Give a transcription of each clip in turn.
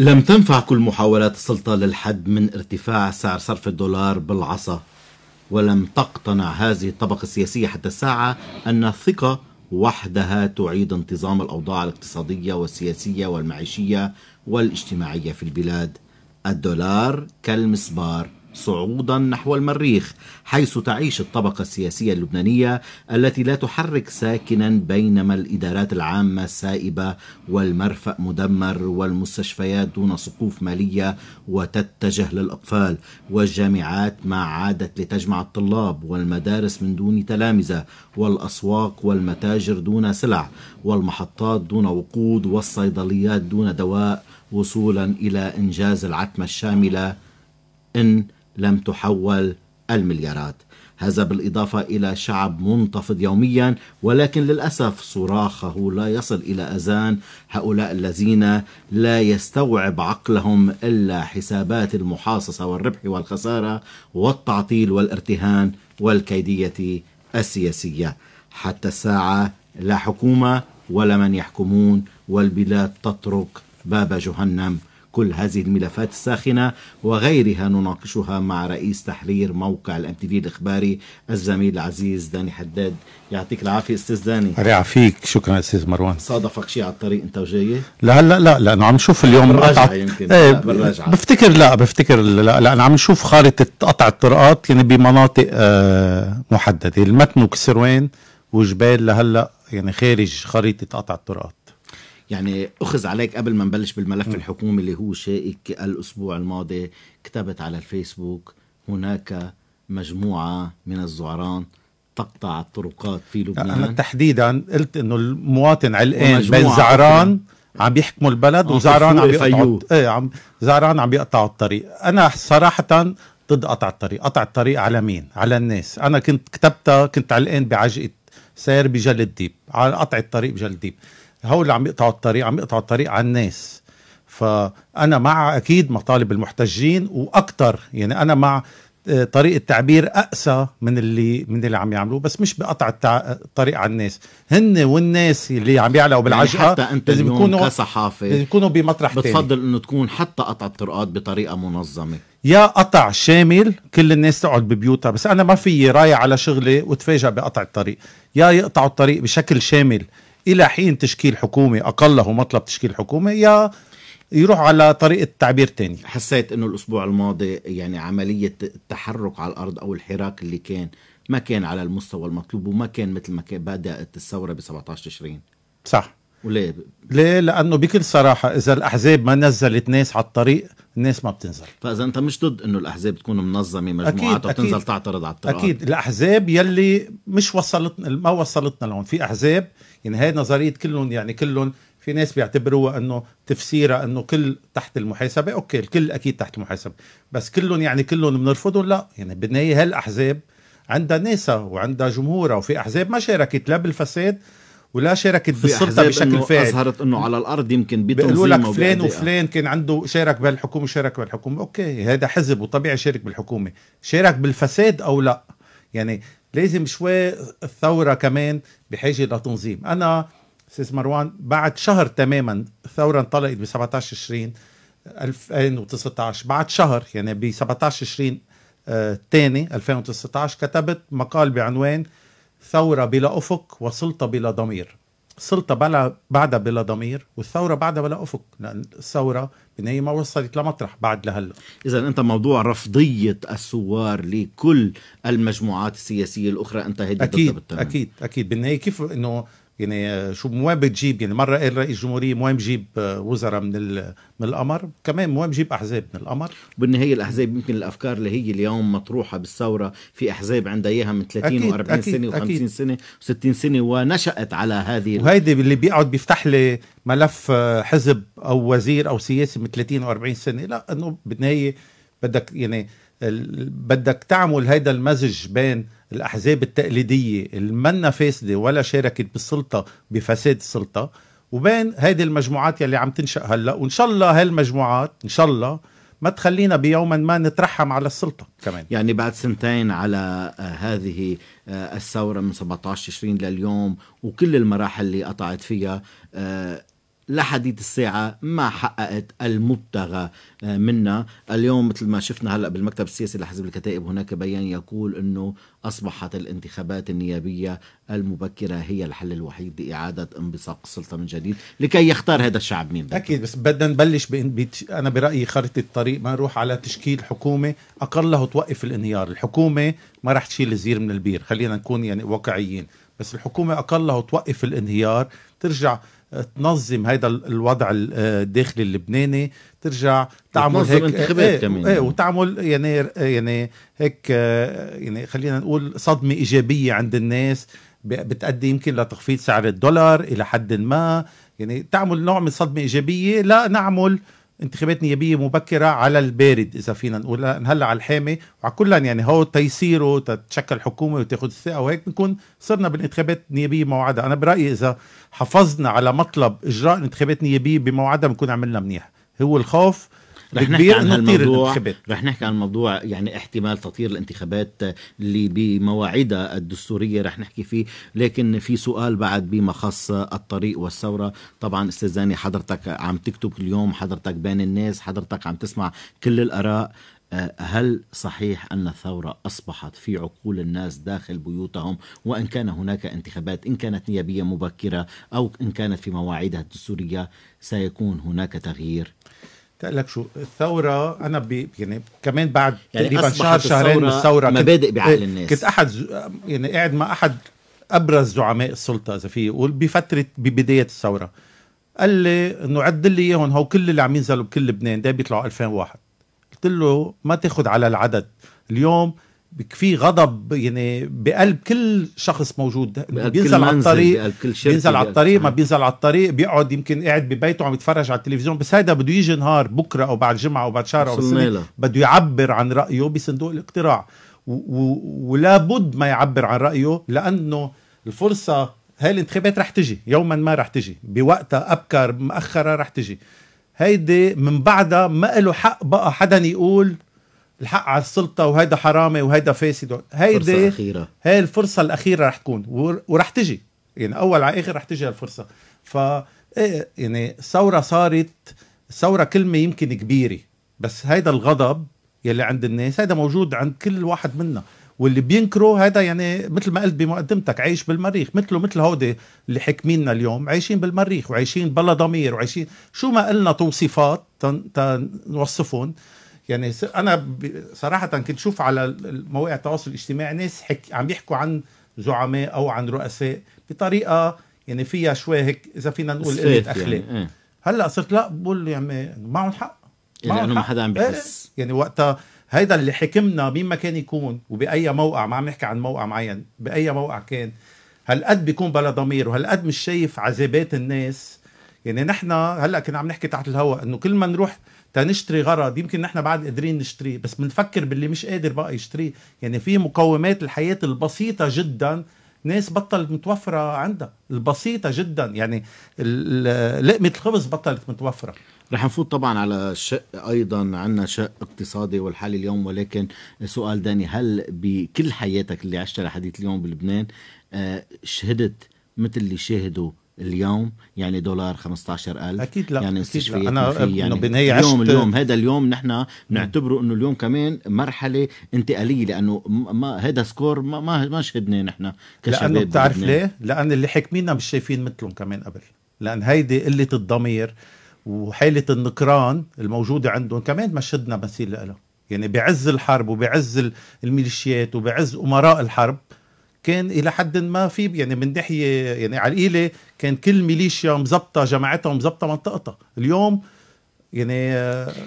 لم تنفع كل محاولات السلطة للحد من ارتفاع سعر صرف الدولار بالعصا ولم تقتنع هذه الطبقة السياسية حتى الساعة أن الثقة وحدها تعيد انتظام الأوضاع الاقتصادية والسياسية والمعيشية والاجتماعية في البلاد الدولار كالمسبار صعودا نحو المريخ حيث تعيش الطبقة السياسية اللبنانية التي لا تحرك ساكنا بينما الإدارات العامة سائبة والمرفأ مدمر والمستشفيات دون سقوف مالية وتتجه للأقفال والجامعات ما عادت لتجمع الطلاب والمدارس من دون تلامذة والأسواق والمتاجر دون سلع والمحطات دون وقود والصيدليات دون دواء وصولا إلى إنجاز العتمة الشاملة إن لم تحول المليارات هذا بالإضافة إلى شعب منتفض يوميا ولكن للأسف صراخه لا يصل إلى أذان هؤلاء الذين لا يستوعب عقلهم إلا حسابات المحاصصة والربح والخسارة والتعطيل والارتهان والكيدية السياسية حتى الساعة لا حكومة ولا من يحكمون والبلاد تترك باب جهنم كل هذه الملفات الساخنة وغيرها نناقشها مع رئيس تحرير موقع الام تي في الإخباري الزميل العزيز داني حداد يعطيك العافية أستاذ داني الله يعافيك شكرا أستاذ مروان صادفك شيء على الطريق أنت وجاي لا لا لا لأنه عم نشوف اليوم قطعة يمكن ايه بالراجعة. بفتكر لا بفتكر لا لأنه عم نشوف خارطة قطع الطرقات يعني بمناطق آه محددة المتن وكسروان وجبال لهلا يعني خارج خريطة قطع الطرقات يعني أخذ عليك قبل ما نبلش بالملف الحكومي اللي هو شائك الأسبوع الماضي كتبت على الفيسبوك هناك مجموعة من الزعران تقطع الطرقات في لبنان أنا تحديدا قلت إنه المواطن علقان بين زعران عم بيحكموا البلد وزعران عم يقطعوا ايه عم زعران عم بيقطعوا الطريق انا صراحه ضد قطع الطريق قطع الطريق على مين على الناس انا كنت كتبتها كنت علقان بعجقه سير بجلد ديب على قطع الطريق بجلد ديب هو اللي عم يقطعوا الطريق عم يقطعوا الطريق على الناس فانا مع اكيد مطالب المحتجين واكثر يعني انا مع آه، طريقه تعبير اقسى من اللي من اللي عم يعملوه بس مش بقطع الطريق على الناس هن والناس اللي عم يعلقوا يعني بالعجقه يعني حتى انت لازم يكونوا كصحافة لازم يكونوا بمطرح بتفضل انه تكون حتى قطع الطرقات بطريقه منظمه يا قطع شامل كل الناس تقعد ببيوتها بس انا ما في رايح على شغلي وتفاجئ بقطع الطريق يا يقطعوا الطريق بشكل شامل الى حين تشكيل حكومه اقله مطلب تشكيل حكومه يا يروح على طريقة تعبير تاني حسيت انه الاسبوع الماضي يعني عملية التحرك على الارض او الحراك اللي كان ما كان على المستوى المطلوب وما كان مثل ما كان بدأت الثورة ب 17 تشرين صح وليه؟ ليه؟ لأنه بكل صراحة إذا الأحزاب ما نزلت ناس على الطريق الناس ما بتنزل فإذا أنت مش ضد إنه الأحزاب تكون منظمة مجموعات وتنزل تعترض على الطرق أكيد الأحزاب يلي مش وصلتنا ما وصلتنا لهون في أحزاب يعني هاي نظرية كلهم يعني كلهم في ناس بيعتبروها انه تفسيرها انه كل تحت المحاسبه اوكي الكل اكيد تحت المحاسبه بس كلهم يعني كلهم بنرفضهم لا يعني بالنهايه هالاحزاب عندها ناسها وعندها جمهورها وفي احزاب ما شاركت لا بالفساد ولا شاركت بالسلطه بشكل فاعل اظهرت انه على الارض يمكن بيقولوا لك فلان وفلان كان عنده شارك بهالحكومه وشارك بالحكومه اوكي هذا حزب وطبيعي شارك بالحكومه شارك بالفساد او لا يعني لازم شوي الثوره كمان بحاجه لتنظيم انا استاذ مروان بعد شهر تماما الثوره انطلقت ب 17 تشرين 2019 بعد شهر يعني ب 17 تشرين الثاني 2019 كتبت مقال بعنوان ثورة بلا أفق وسلطة بلا ضمير السلطة بلا بعدها بلا ضمير والثورة بعدها بلا أفق لأن الثورة من هي ما وصلت لمطرح بعد لهلا إذا أنت موضوع رفضية الثوار لكل المجموعات السياسية الأخرى أنت هيدي أكيد أكيد أكيد بالنهاية كيف إنه يعني شو موين بتجيب يعني مره قال رئيس الجمهوريه موين بجيب آه، وزراء من من القمر كمان موين بجيب احزاب من القمر بالنهايه الاحزاب يمكن الافكار اللي هي اليوم مطروحه بالثوره في احزاب عندها اياها من 30 و40 سنه و50 سنه و60 سنه ونشات على هذه وهيدي اللي بيقعد بيفتح لي ملف آه، حزب او وزير او سياسي من 30 و40 سنه لا انه بالنهايه بدك يعني بدك تعمل هيدا المزج بين الأحزاب التقليدية المنا فاسدة ولا شاركت بالسلطة بفساد السلطة وبين هيدي المجموعات يلي عم تنشأ هلا وإن شاء الله هالمجموعات إن شاء الله ما تخلينا بيوما ما نترحم على السلطة كمان يعني بعد سنتين على آه، هذه آه، الثورة من 17 تشرين لليوم وكل المراحل اللي قطعت فيها آه، لحديد الساعة ما حققت المبتغى آه، منا اليوم مثل ما شفنا هلأ بالمكتب السياسي لحزب الكتائب هناك بيان يقول أنه أصبحت الانتخابات النيابية المبكرة هي الحل الوحيد لإعادة انبثاق السلطة من جديد لكي يختار هذا الشعب مين بده. أكيد بس بدنا نبلش بتش... أنا برأيي خريطة الطريق ما نروح على تشكيل حكومة أقله توقف الانهيار الحكومة ما راح تشيل الزير من البير خلينا نكون يعني واقعيين بس الحكومة أقله توقف الانهيار ترجع تنظم هذا الوضع آه، الداخلي اللبناني ترجع تعمل هيك انتخابات ايه كمان ايه وتعمل يعني يعني هيك آه، يعني خلينا نقول صدمه ايجابيه عند الناس بتأدي يمكن لتخفيض سعر الدولار الى حد ما يعني تعمل نوع من صدمه ايجابيه لا نعمل انتخابات نيابيه مبكره على البارد اذا فينا نقول هلا على الحامي وعلى كل يعني هو تيسيره تتشكل حكومه وتاخذ الثقه وهيك بنكون صرنا بالانتخابات النيابيه موعدها انا برايي اذا حافظنا على مطلب اجراء انتخابات نيابيه بموعدها بنكون عملنا منيح هو الخوف رح نحكي عن هالموضوع رح نحكي عن موضوع يعني احتمال تطير الانتخابات اللي بمواعيدها الدستورية رح نحكي فيه لكن في سؤال بعد بما خص الطريق والثورة طبعا استاذ حضرتك عم تكتب اليوم حضرتك بين الناس حضرتك عم تسمع كل الآراء آه، هل صحيح أن الثورة أصبحت في عقول الناس داخل بيوتهم وإن كان هناك انتخابات إن كانت نيابية مبكرة أو إن كانت في مواعيدها الدستورية سيكون هناك تغيير تقول لك شو الثوره انا بي يعني كمان بعد يعني تقريبا شهر شهرين من الثوره مبادئ بعقل إيه، الناس كنت احد يعني قاعد مع احد ابرز زعماء السلطه اذا في يقول بفتره ببدايه الثوره قال لي انه عد لي اياهم هو كل اللي عم ينزلوا بكل لبنان ده بيطلعوا 2001 قلت له ما تاخذ على العدد اليوم في غضب يعني بقلب كل شخص موجود بينزل على الطريق بقلب كل بينزل على الطريق ما بينزل على الطريق بيقعد يمكن قاعد ببيته عم يتفرج على التلفزيون بس هيدا بده يجي نهار بكره او بعد جمعه او بعد شهر او بده يعبر عن رايه بصندوق الاقتراع ولا بد ما يعبر عن رايه لانه الفرصه هاي الانتخابات رح تجي يوما ما رح تجي بوقتها ابكر مأخرة رح تجي هيدي من بعدها ما له حق بقى حدا يقول الحق على السلطه وهيدا حرامي وهيدا فاسد هيدي اخيره هاي الفرصه الاخيره رح تكون ورح تجي يعني اول على اخر رح تجي الفرصه ف إيه، يعني الثوره صارت الثوره كلمه يمكن كبيره بس هيدا الغضب يلي عند الناس هيدا موجود عند كل واحد منا واللي بينكره هذا يعني مثل ما قلت بمقدمتك عايش بالمريخ مثله مثل هودي اللي حاكميننا اليوم عايشين بالمريخ وعايشين بلا ضمير وعايشين شو ما قلنا توصيفات تنوصفهم يعني انا صراحه كنت شوف على مواقع التواصل الاجتماعي ناس حك عم بيحكوا عن زعماء او عن رؤساء بطريقه يعني فيها شوي هيك اذا فينا نقول قله يعني، اخلاق يعني. هلا صرت لا بقول يعني معهم حق لانه ما حدا عم إيه. بيحس يعني وقتها هيدا اللي حكمنا مين ما كان يكون وباي موقع ما عم نحكي عن موقع معين باي موقع كان هالقد بيكون بلا ضمير وهالقد مش شايف عذابات الناس يعني نحن هلا كنا عم نحكي تحت الهواء انه كل ما نروح تنشتري غرض يمكن نحن بعد قادرين نشتريه بس بنفكر باللي مش قادر بقى يشتريه يعني في مقومات الحياه البسيطه جدا ناس بطلت متوفره عندها البسيطه جدا يعني لقمه الخبز بطلت متوفره رح نفوت طبعا على شق ايضا عندنا شق اقتصادي والحال اليوم ولكن سؤال داني هل بكل حياتك اللي عشتها لحديت اليوم بلبنان آه، شهدت مثل اللي شاهدوا اليوم يعني دولار 15000 اكيد لا يعني لا. انا يعني بالنهايه عشت اليوم اليوم هذا اليوم نحن بنعتبره انه اليوم كمان مرحله انتقاليه لانه ما هذا سكور ما ما, ما شهدناه نحن كشباب لانه بتعرف ليه؟ لان اللي حكمينا مش شايفين مثلهم كمان قبل لان هيدي قله الضمير وحاله النكران الموجوده عندهم كمان ما شدنا مثيل لها يعني بعز الحرب وبعز الميليشيات وبعز امراء الحرب كان الى حد ما في يعني من ناحيه يعني على القيله كان كل ميليشيا مزبطه جماعتها مزبطه منطقتها اليوم يعني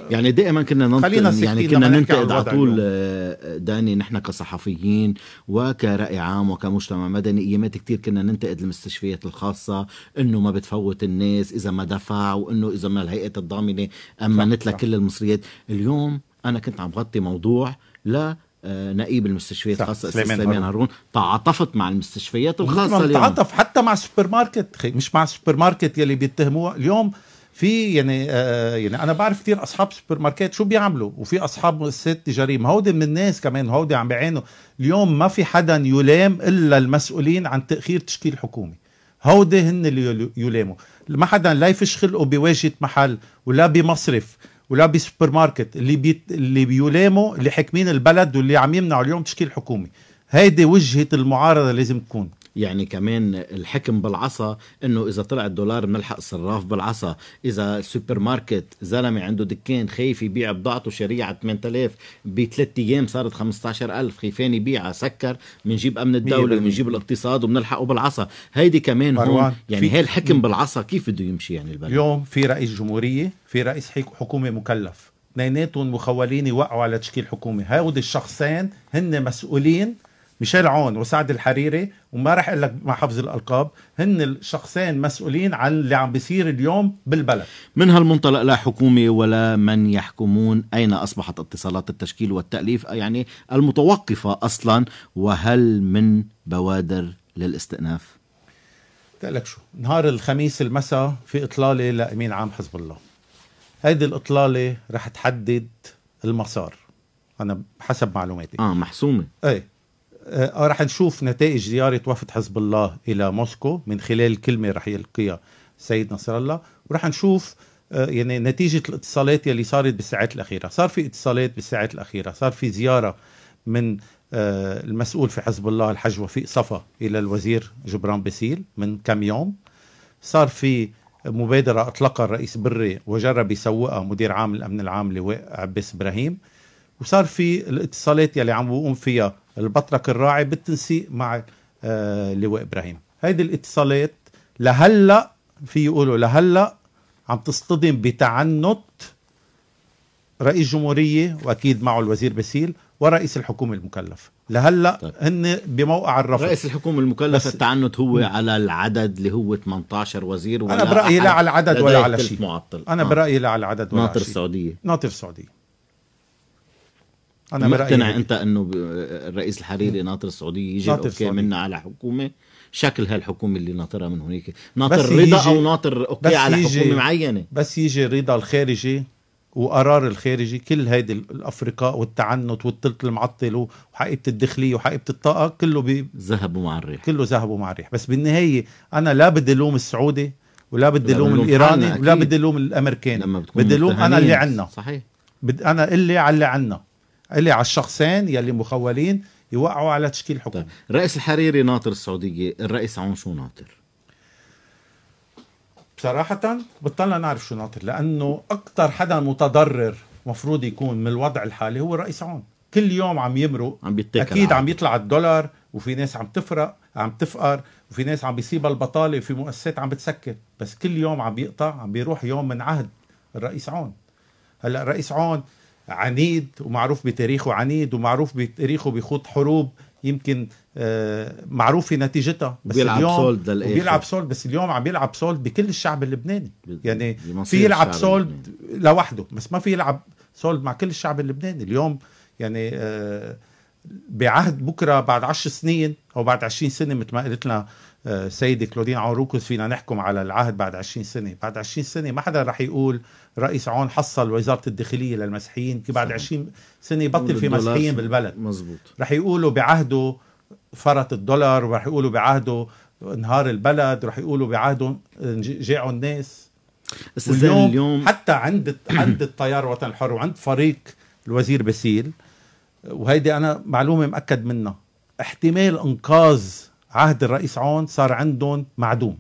يعني دائما كنا ننتقد يعني كنا ننتقد على طول آه، داني نحن كصحفيين وكرأي عام وكمجتمع مدني ايامات كثير كنا ننتقد المستشفيات الخاصه انه ما بتفوت الناس اذا ما دفع وانه اذا ما الهيئه الضامنه امنت لك كل المصريات اليوم انا كنت عم بغطي موضوع لا آه، نائب المستشفيات الخاصه سليمان, سليمان هارون تعاطفت مع المستشفيات الخاصه اليوم تعاطف حتى مع السوبر ماركت مش مع السوبر ماركت يلي بيتهموها اليوم في يعني آه يعني انا بعرف كثير اصحاب سوبر ماركت شو بيعملوا وفي اصحاب مؤسسات تجاريه ما هودي من الناس كمان هودي عم بيعانوا اليوم ما في حدا يلام الا المسؤولين عن تاخير تشكيل حكومي هودي هن اللي يلاموا ما حدا لا يفش خلقه بواجهه محل ولا بمصرف ولا بسوبر ماركت اللي بي... اللي بيلاموا اللي حاكمين البلد واللي عم يمنعوا اليوم تشكيل حكومه هيدي وجهه المعارضه لازم تكون يعني كمان الحكم بالعصا انه اذا طلع الدولار بنلحق الصراف بالعصا اذا السوبر ماركت زلمه عنده دكان خايف يبيع بضاعته شريعه على 8000 بثلاث ايام صارت 15000 خيفان يبيعها سكر بنجيب امن الدوله بنجيب الاقتصاد وبنلحقه بالعصا هيدي كمان هون يعني هي الحكم بالعصا كيف بده يمشي يعني البلد اليوم في رئيس جمهوريه في رئيس حكومه مكلف اثنيناتهم مخولين يوقعوا على تشكيل حكومه هؤلاء الشخصين هن مسؤولين ميشيل عون وسعد الحريري وما رح اقول لك مع حفظ الالقاب هن الشخصين مسؤولين عن اللي عم بيصير اليوم بالبلد من هالمنطلق لا حكومه ولا من يحكمون اين اصبحت اتصالات التشكيل والتاليف يعني المتوقفه اصلا وهل من بوادر للاستئناف لك شو نهار الخميس المساء في اطلاله لامين عام حزب الله هيدي الاطلاله رح تحدد المسار انا حسب معلوماتي اه محسومه ايه آه, آه، رح نشوف نتائج زيارة وفد حزب الله إلى موسكو من خلال الكلمة رح يلقيها سيد نصر الله ورح نشوف آه يعني نتيجة الاتصالات يلي صارت بالساعات الأخيرة صار في اتصالات بالساعات الأخيرة صار في زيارة من آه المسؤول في حزب الله الحج وفيق صفا إلى الوزير جبران باسيل من كم يوم صار في مبادرة أطلقها الرئيس بري وجرب يسوقها مدير عام الأمن العام لواء عباس إبراهيم وصار في الاتصالات يلي عم بقوم فيها البطرك الراعي بالتنسيق مع آه، لواء ابراهيم هيدي الاتصالات لهلا في يقولوا لهلا عم تصطدم بتعنت رئيس جمهورية واكيد معه الوزير بسيل ورئيس الحكومة المكلف لهلا طيب. هن بموقع الرفض رئيس الحكومة المكلف التعنت هو م. على العدد اللي هو 18 وزير ولا انا برايي لا على العدد ولا على شيء معطل. انا آه. برايي لا على العدد ولا ناطر السعودية ناطر السعودية انا مقتنع انت انه الرئيس الحريري ناطر السعوديه يجي ناطر اوكي منا على حكومه شكل هالحكومه اللي ناطرها من هنيك ناطر رضا او ناطر اوكي على حكومه معينه بس يجي رضا الخارجي وقرار الخارجي كل هيدي الافرقاء والتعنت والتلت المعطل وحقيبه الداخليه وحقيبه الطاقه كله بي... ذهبوا مع الريح كله ذهبوا مع الريح بس بالنهايه انا لا بدي لوم السعودي ولا بدي لوم الايراني ولا بدي لوم الامريكاني بدي لوم انا اللي عندنا صحيح بد... انا اللي على اللي عندنا اللي على الشخصين يلي مخولين يوقعوا على تشكيل حكومه طيب. رئيس الحريري ناطر السعوديه الرئيس عون شو ناطر بصراحة بطلنا نعرف شو ناطر لأنه أكثر حدا متضرر مفروض يكون من الوضع الحالي هو الرئيس عون كل يوم عم يمرق عم أكيد عم, عم يطلع الدولار وفي ناس عم تفرق عم تفقر وفي ناس عم بيصيبها البطالة وفي مؤسسات عم بتسكر بس كل يوم عم بيقطع عم بيروح يوم من عهد الرئيس عون هلا الرئيس عون عنيد ومعروف بتاريخه عنيد ومعروف بتاريخه بيخوض حروب يمكن آه، معروف في نتيجتها بس بيلعب اليوم سولد بيلعب سولد بس اليوم عم بيلعب سولد بكل الشعب اللبناني يعني في يلعب سولد لوحده بس ما في يلعب سولد مع كل الشعب اللبناني اليوم يعني آه، بعهد بكره بعد 10 سنين او بعد 20 سنه مثل ما قلت لنا سيدة كلودين روكوز فينا نحكم على العهد بعد 20 سنة بعد 20 سنة ما حدا رح يقول رئيس عون حصل وزارة الداخلية للمسيحيين كي بعد 20 سنة بطل في مسيحيين بالبلد مزبوط. رح يقولوا بعهده فرط الدولار ورح يقولوا بعهده انهار البلد رح يقولوا بعهده جاعوا الناس اليوم, اليوم حتى عند عند التيار الوطني الحر وعند فريق الوزير بسيل وهيدي انا معلومه مأكد منها احتمال انقاذ عهد الرئيس عون صار عندهم معدوم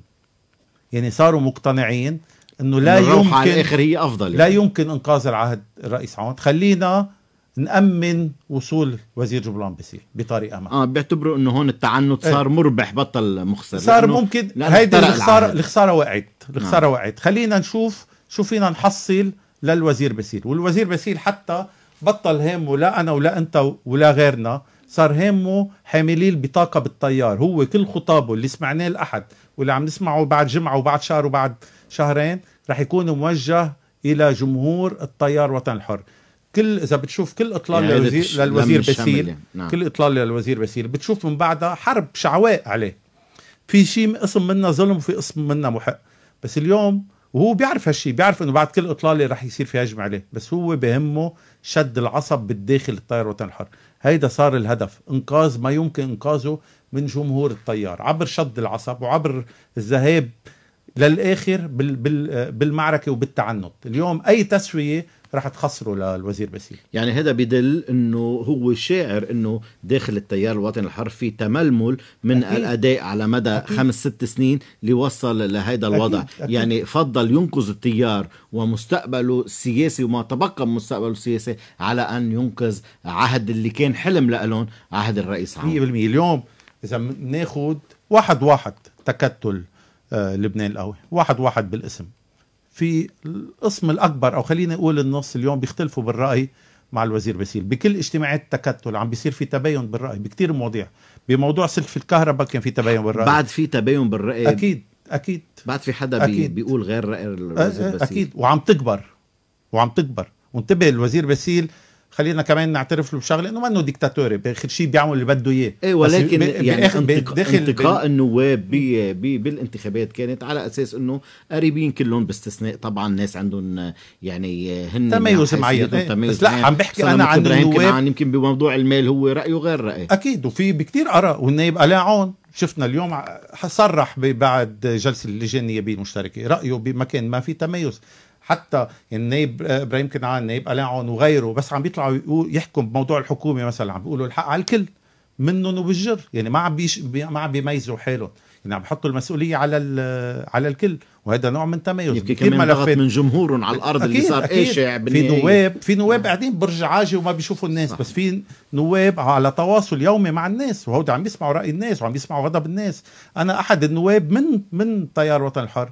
يعني صاروا مقتنعين انه لا يمكن على الاخر هي افضل يعني. لا يمكن انقاذ العهد الرئيس عون خلينا نأمن وصول وزير جبلان بيسيل بطريقه ما اه بيعتبروا انه هون التعنت إيه. صار مربح بطل مخسر صار ممكن هيدي الخساره الخساره وقعت نعم. الخساره آه. وقعت خلينا نشوف شو فينا نحصل للوزير بيسيل والوزير بيسيل حتى بطل هامه لا انا ولا انت ولا غيرنا صار همه حاملي البطاقه بالطيار هو كل خطابه اللي سمعناه الاحد واللي عم نسمعه بعد جمعه وبعد شهر وبعد شهرين رح يكون موجه الى جمهور التيار وطن الحر كل اذا بتشوف كل اطلال يعني للوزير, للوزير بسيل يعني. نعم. كل اطلال للوزير بسيل بتشوف من بعدها حرب شعواء عليه في شيء قسم منا ظلم وفي قسم منا محق بس اليوم وهو بيعرف هالشيء بيعرف انه بعد كل اطلاله رح يصير في هجم عليه بس هو بهمه شد العصب بالداخل التيار الوطني الحر هيدا صار الهدف انقاذ ما يمكن انقاذه من جمهور التيار عبر شد العصب وعبر الذهاب للاخر بالمعركه وبالتعنت اليوم اي تسويه رح تخسره للوزير باسيل يعني هذا بدل انه هو شاعر انه داخل التيار الوطني الحر في تململ من أكيد. الاداء على مدى أكيد. خمس ست سنين ليوصل لهذا الوضع أكيد. أكيد. يعني فضل ينقذ التيار ومستقبله السياسي وما تبقى من مستقبله السياسي على ان ينقذ عهد اللي كان حلم لألون عهد الرئيس عمر 100% اليوم اذا ناخذ واحد واحد تكتل آه، لبنان القوي واحد واحد بالاسم في القسم الاكبر او خليني اقول النص اليوم بيختلفوا بالراي مع الوزير بسيل بكل اجتماعات التكتل عم بيصير في تباين بالراي بكثير مواضيع بموضوع سلف الكهرباء كان في تباين بالراي بعد في تباين بالراي اكيد اكيد بعد في حدا أكيد. بيقول غير راي الوزير أه، أه، بسيل اكيد وعم تكبر وعم تكبر وانتبه الوزير بسيل خلينا كمان نعترف له بشغله انه منه ديكتاتوري باخر شيء بيعمل اللي بده اياه ايه ولكن يعني انتقاء, انتقاء النواب بي بي بالانتخابات كانت على اساس انه قريبين كلهم باستثناء طبعا ناس عندهم يعني هن تميز يعني معين ايه بس لا عم بحكي انا عن النواب عن يمكن بموضوع المال هو رايه غير رايي اكيد وفي بكثير اراء والنائب عون شفنا اليوم صرح بعد جلسه اللجان النيابيه المشتركه رايه بمكان ما في تميز حتى النائب ابراهيم كنعان النائب قلاعون وغيره بس عم بيطلعوا يحكم بموضوع الحكومه مثلا عم بيقولوا الحق على الكل منهم وبالجر يعني ما عم بيش ما عم بيميزوا حالهم يعني عم بحطوا المسؤوليه على على الكل وهذا نوع من تميز يمكن كمان ملفات من جمهورهم على الارض أكيد اللي صار قاشع يعني في نواب في نواب آه. قاعدين برج عاجي وما بيشوفوا الناس صح. بس في نواب على تواصل يومي مع الناس وهو عم يسمعوا راي الناس وعم يسمعوا غضب الناس انا احد النواب من من تيار وطن الحر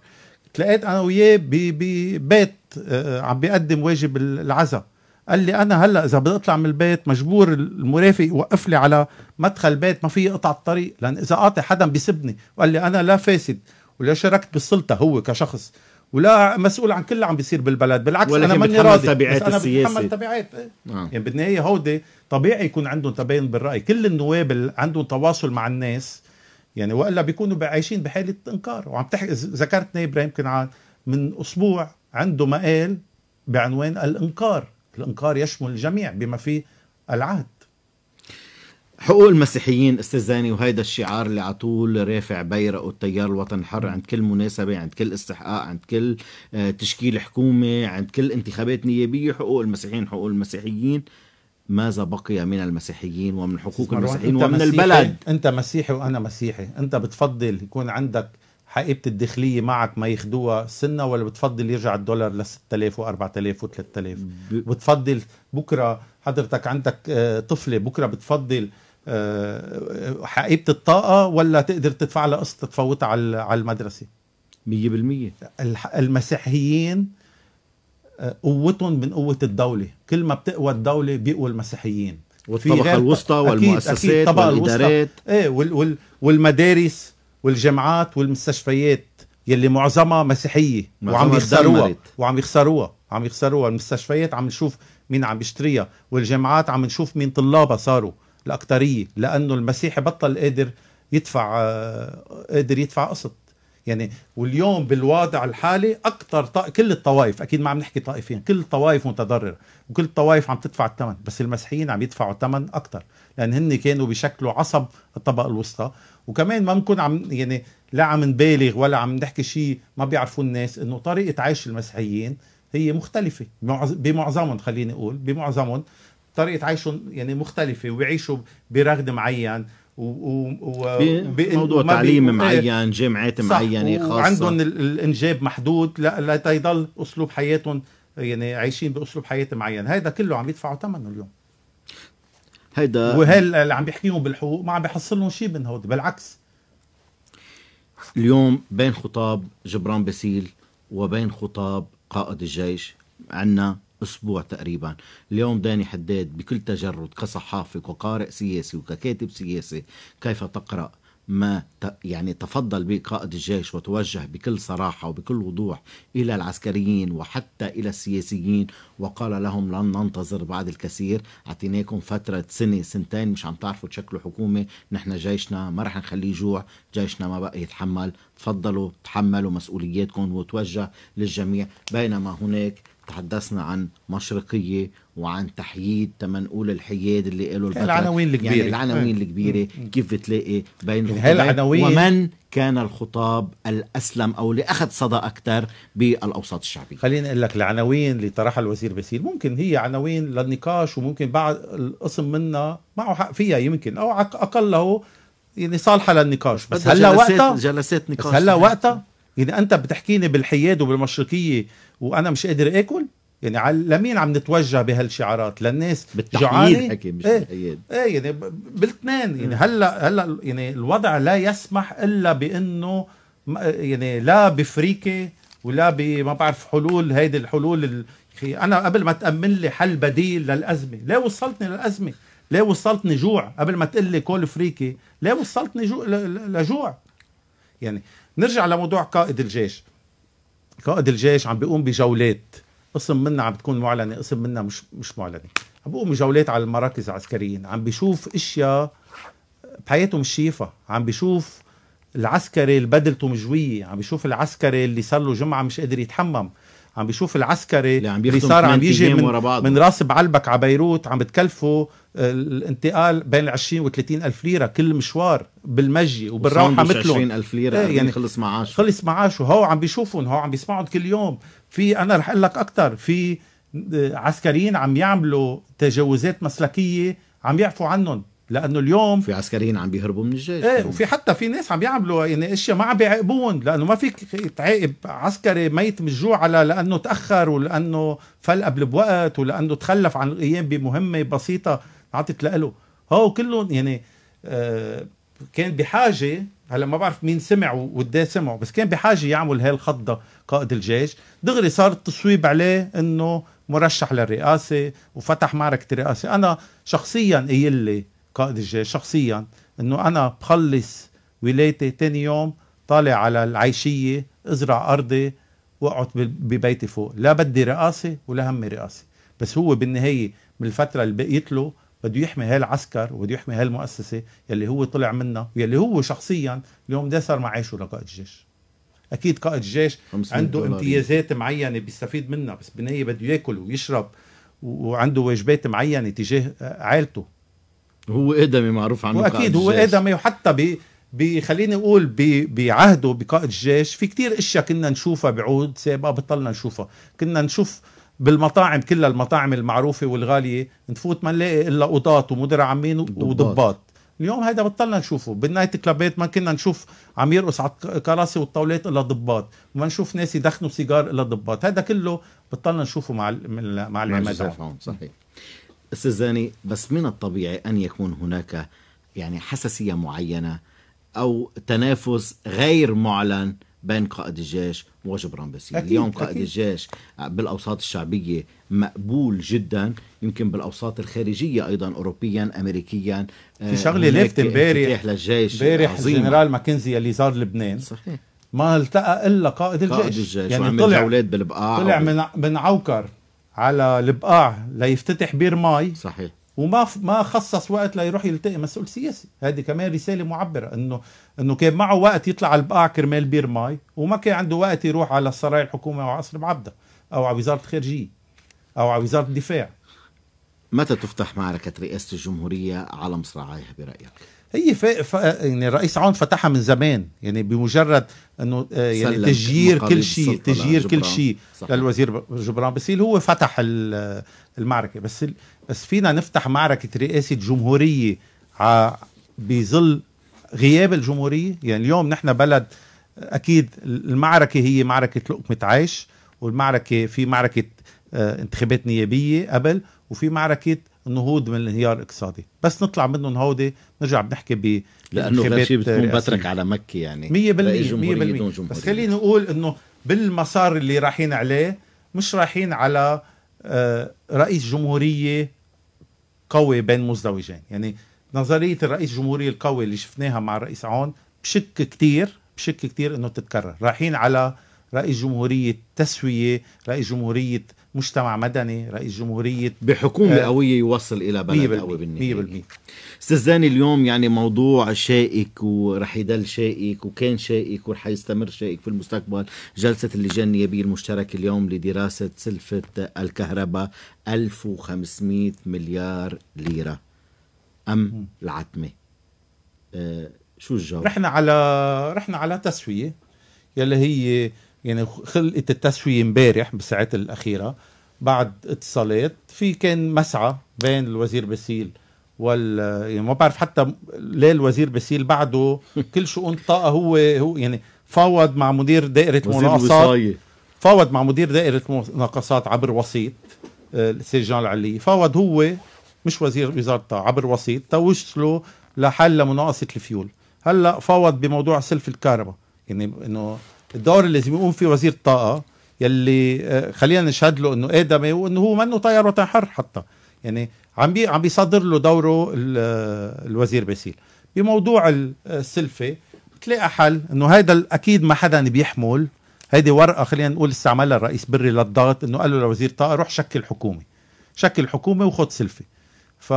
تلاقيت انا وياه ببيت آه، عم بيقدم واجب العزاء قال لي انا هلا اذا بدي اطلع من البيت مجبور المرافق يوقف لي على مدخل بيت ما في اقطع الطريق لان اذا قاطع حدا بيسبني وقال لي انا لا فاسد ولا شاركت بالسلطه هو كشخص ولا مسؤول عن كل اللي عم بيصير بالبلد بالعكس انا ماني راضي تبعات بس انا بتحمل تبعات إيه. آه. يعني بالنهايه هودي طبيعي يكون عندهم تباين بالراي كل النواب اللي عندهم تواصل مع الناس يعني والا بيكونوا عايشين بحاله انكار وعم تحكي ذكرتني ابراهيم كنعان من اسبوع عنده مقال بعنوان الانكار الانكار يشمل الجميع بما فيه العهد حقوق المسيحيين استاذ زاني وهيدا الشعار اللي على طول رافع بيرق التيار الوطني الحر عند كل مناسبه عند كل استحقاق عند كل آه، تشكيل حكومه عند كل انتخابات نيابيه حقوق المسيحيين حقوق المسيحيين ماذا بقي من المسيحيين ومن حقوق المسيحيين ومن مسيحي البلد انت مسيحي وانا مسيحي انت بتفضل يكون عندك حقيبة الداخلية معك ما ياخدوها سنة ولا بتفضل يرجع الدولار ل 6000 و 4000 و 3000 بتفضل بكرة حضرتك عندك آه، طفلة بكرة بتفضل آه، حقيبة الطاقة ولا تقدر تدفع لها قسط تفوتها على المدرسة 100% المسيحيين قوتهم من قوه الدوله كل ما بتقوى الدوله بيقوى المسيحيين والطبقه الوسطى والمؤسسات والادارات ايه وال وال والمدارس والجامعات والمستشفيات يلي معظمها مسيحيه وعم يخسروها وعم يخسروها عم يخسروها المستشفيات عم نشوف مين عم يشتريها والجامعات عم نشوف مين طلابها صاروا الاكثريه لانه المسيحي بطل قادر يدفع آه، قادر يدفع قسط يعني واليوم بالوضع الحالي اكثر طا... كل الطوائف اكيد ما عم نحكي طائفين كل الطوائف متضرره وكل الطوائف عم تدفع الثمن بس المسيحيين عم يدفعوا ثمن اكثر لان هن كانوا بشكل عصب الطبقه الوسطى وكمان ما بنكون عم يعني لا عم نبالغ ولا عم نحكي شيء ما بيعرفوه الناس انه طريقه عيش المسيحيين هي مختلفه بمعظمهم خليني اقول بمعظمهم طريقه عيشهم يعني مختلفه وبيعيشوا برغد معين وموضوع تعليم معين إيه، جامعات معينه خاصه وعندهم الانجاب محدود تيضل اسلوب حياتهم يعني عايشين باسلوب حياه معين هذا كله عم يدفعوا ثمنه اليوم هيدا وهل اللي عم بيحكيهم بالحقوق ما عم بيحصل لهم شيء من هودي بالعكس اليوم بين خطاب جبران باسيل وبين خطاب قائد الجيش عنا أسبوع تقريبا اليوم داني حداد بكل تجرد كصحافي وقارئ سياسي وككاتب سياسي كيف تقرأ ما يعني تفضل به قائد الجيش وتوجه بكل صراحة وبكل وضوح إلى العسكريين وحتى إلى السياسيين وقال لهم لن ننتظر بعد الكثير أعطيناكم فترة سنة سنتين مش عم تعرفوا تشكلوا حكومة نحن جيشنا ما رح نخليه جوع جيشنا ما بقى يتحمل تفضلوا تحملوا مسؤولياتكم وتوجه للجميع بينما هناك تحدثنا عن مشرقيه وعن تحييد تمنقول الحياد اللي له البطل العناوين يعني الكبيره يعني العناوين إيه. الكبيره إيه. كيف بتلاقي بين العناوين ومن كان الخطاب الاسلم او اللي اخذ صدى اكثر بالاوساط الشعبيه خليني اقول لك العناوين اللي طرحها الوزير باسيل ممكن هي عناوين للنقاش وممكن بعض القسم منها معه حق فيها يمكن او اقله يعني صالحه للنقاش بس هلا وقتها جلسات نقاش بس هلا وقتها إذا يعني أنت بتحكيني بالحياد وبالمشرقية وأنا مش قادر آكل يعني على لمين عم نتوجه بهالشعارات للناس بالتحييد حكي مش ايه بالحياد ايه يعني بالاثنين يعني هلا هلا يعني الوضع لا يسمح الا بانه يعني لا بفريكه ولا بما بعرف حلول هيدي الحلول ال... انا قبل ما تامن لي حل بديل للازمه لا وصلتني للازمه ليه وصلتني جوع قبل ما تقول لي كول فريكي ليه وصلتني جو... لجوع يعني نرجع لموضوع قائد الجيش قائد الجيش عم بيقوم بجولات قسم منا عم بتكون معلنه قسم منا مش مش معلنه عم بيقوم بجولات على المراكز العسكريين عم بيشوف اشياء بحياته مش شايفها عم بيشوف العسكري اللي بدلته مجويه عم بيشوف العسكري اللي صار له جمعه مش قادر يتحمم عم بيشوف العسكري اللي, عم اللي صار عم يجي من, من راس بعلبك على بيروت عم بتكلفه الانتقال بين 20 و30 الف ليره كل مشوار بالمجي وبالروحه مثلهم 20 الف ليره ايه يعني خلص معاشه خلص معاشه هو عم بيشوفهم هو عم بيسمعهم كل يوم في انا رح اقول لك اكثر في آه، عسكريين عم يعملوا تجاوزات مسلكيه عم يعفوا عنهم لانه اليوم في عسكريين عم بيهربوا من الجيش ايه وفي حتى في ناس عم يعملوا يعني اشياء ما عم بيعاقبوهم لانه ما فيك تعاقب عسكري ميت من الجوع على لانه تاخر ولانه فل قبل بوقت ولانه تخلف عن القيام بمهمه بسيطه عطت له هو كلهم يعني آه، كان بحاجه هلا ما بعرف مين سمع وقديه سمعوا بس كان بحاجه يعمل هالخضه قائد الجيش دغري صار التصويب عليه انه مرشح للرئاسه وفتح معركه الرئاسه انا شخصيا قايل قائد الجيش شخصيا انه انا بخلص ولايتي ثاني يوم طالع على العيشيه ازرع ارضي واقعد ببيتي فوق لا بدي رئاسه ولا همي رئاسه بس هو بالنهايه بالفتره اللي بقيت له بده يحمي هالعسكر وبده يحمي هالمؤسسه يلي هو طلع منها ويلي هو شخصيا اليوم صار معاشه لقائد الجيش اكيد قائد الجيش عنده دولاري. امتيازات معينه بيستفيد منها بس بالنهايه بده ياكل ويشرب وعنده واجبات معينه تجاه عائلته هو ادمي معروف عنه اكيد هو ادمي وحتى ب بخليني اقول بعهده بقائد الجيش في كتير اشياء كنا نشوفها بعود سابقه بطلنا نشوفها كنا نشوف بالمطاعم كلها المطاعم المعروفه والغاليه نفوت ما نلاقي الا قضاة ومدير عامين وضباط اليوم هيدا بطلنا نشوفه بالنايت كلابات ما كنا نشوف عم يرقص على الكراسي والطاولات الا ضباط وما نشوف ناس يدخنوا سيجار الا ضباط هذا كله بطلنا نشوفه مع مع العماد صحيح استاذ زاني بس من الطبيعي ان يكون هناك يعني حساسيه معينه او تنافس غير معلن بين قائد الجيش وجبران باسيل اليوم قائد أكيد. الجيش بالاوساط الشعبيه مقبول جدا يمكن بالاوساط الخارجيه ايضا اوروبيا امريكيا آه، في شغله لفت امبارح للجيش امبارح الجنرال ماكنزي اللي زار لبنان صحيح ما التقى الا قائد الجيش قائد الجيش يعني طلع جولات بالبقاع طلع من من عوكر على البقاع ليفتتح بير ماي صحيح وما ما خصص وقت ليروح يلتقي مسؤول سياسي هذه كمان رساله معبره انه انه كان معه وقت يطلع على البقاع كرمال بير ماي وما كان عنده وقت يروح على السرايا الحكومه او عصر معبده او على وزاره الخارجيه او على وزاره الدفاع متى تفتح معركه رئاسه الجمهوريه على مصراعيها برايك هي ف... ف... يعني الرئيس عون فتحها من زمان يعني بمجرد انه آه، يعني تجيير كل شيء تجيير كل شيء للوزير جبران بصير هو فتح المعركه بس بس فينا نفتح معركه رئاسه جمهوريه ع... بظل غياب الجمهوريه يعني اليوم نحن بلد اكيد المعركه هي معركه لقمه عيش والمعركه في معركه آه، انتخابات نيابيه قبل وفي معركه النهوض من الانهيار الاقتصادي بس نطلع منه هودي نرجع بنحكي ب لانه غير شيء بتكون بترك على مكه يعني 100% 100% بس خليني اقول انه بالمسار اللي رايحين عليه مش رايحين على آه، رئيس جمهوريه قوي بين مزدوجين يعني نظريه الرئيس الجمهوريه القوي اللي شفناها مع الرئيس عون بشك كتير بشك كتير انه تتكرر رايحين على رئيس جمهوريه تسويه رئيس جمهوريه مجتمع مدني رئيس جمهورية بحكومة آه قوية يوصل إلى بلد قوي بالنهاية 100% استاذ زاني اليوم يعني موضوع شائك ورح يضل شائك وكان شائك ورح يستمر شائك في المستقبل جلسة اللجان النيابية المشتركة اليوم لدراسة سلفة الكهرباء 1500 مليار ليرة أم العتمة آه شو الجواب؟ رحنا على رحنا على تسوية يلي هي يعني خلقت التسوية امبارح بالساعات الأخيرة بعد اتصالات في كان مسعى بين الوزير باسيل وال يعني ما بعرف حتى ليه الوزير باسيل بعده كل شؤون الطاقة هو هو يعني فاوض مع مدير دائرة مناقصات فاوض مع مدير دائرة مناقصات عبر وسيط آه، السيد جان العلي فاوض هو مش وزير وزارة الطاقة عبر وسيط توصلوا لحل لمناقصة الفيول هلا فاوض بموضوع سلف الكهرباء يعني انه الدور اللي لازم يقوم فيه وزير الطاقه يلي آه، خلينا نشهد له انه ادمي إيه وانه هو منه طيار وطن حر حتى يعني عم بي عم بيصدر له دوره آه، الوزير باسيل بموضوع آه، السلفه بتلاقي حل انه هيدا اكيد ما حدا بيحمل هيدي ورقه خلينا نقول استعملها الرئيس بري للضغط انه قال له لوزير الطاقه روح شكل حكومه شكل حكومه وخذ سلفه ف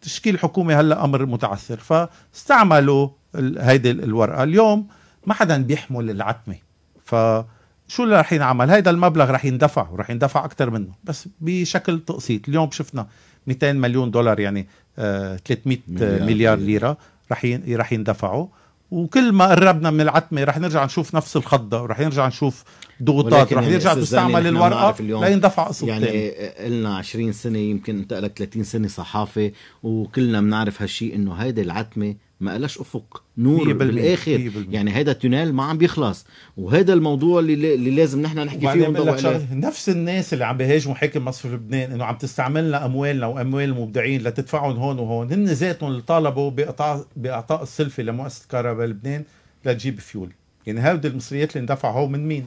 تشكيل حكومه هلا امر متعثر فاستعملوا هيدي الورقه اليوم ما حدا بيحمل العتمه فشو اللي رح ينعمل هيدا المبلغ رح يندفع ورح يندفع اكثر منه بس بشكل تقسيط اليوم شفنا 200 مليون دولار يعني آه 300 مليار, مليار ليره رح رح يندفعوا وكل ما قربنا من العتمه رح نرجع نشوف نفس الخضه ورح نرجع نشوف ضغوطات رح يرجع تستعمل الورقه ليندفع يندفع يعني قلنا 20 سنه يمكن انت لك 30 سنه صحافه وكلنا بنعرف هالشيء انه هيدي العتمه ما قالش افق نور بالاخر يعني هذا التونيل ما عم بيخلص وهذا الموضوع اللي, اللي لازم نحن نحكي فيه وندور نفس الناس اللي عم بيهاجموا حاكم مصرف لبنان انه عم تستعملنا اموالنا واموال المبدعين لتدفعهم هون وهون هن ذاتهم اللي طالبوا باعطاء باعطاء السلفه لمؤسسه كهرباء لبنان لتجيب فيول يعني هودي المصريات اللي اندفعوا من مين؟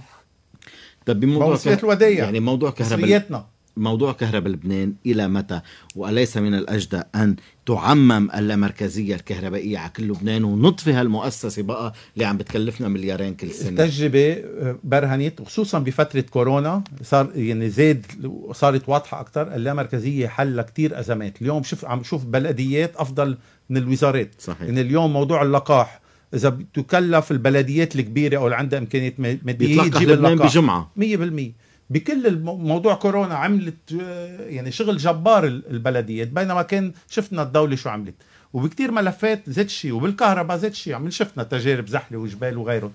طب بموضوع مصريات يعني موضوع كهرباء مصرياتنا موضوع كهرباء لبنان إلى متى وأليس من الأجدى أن تعمم اللامركزية الكهربائية على كل لبنان ونطفي هالمؤسسة بقى اللي عم بتكلفنا مليارين كل سنة التجربة آه، برهنت وخصوصا بفترة كورونا صار يعني زاد صارت واضحة أكثر اللامركزية حل كتير أزمات اليوم شوف عم شوف بلديات أفضل من الوزارات صحيح يعني اليوم موضوع اللقاح اذا بتكلف البلديات الكبيره او اللي عندها امكانيات ماديه تجيب اللقاح بجمعه 100% بكل موضوع كورونا عملت آه، يعني شغل جبار البلديات بينما كان شفنا الدوله شو عملت وبكثير ملفات زيت شيء وبالكهرباء زيت شيء عم شفنا تجارب زحله وجبال وغيرهم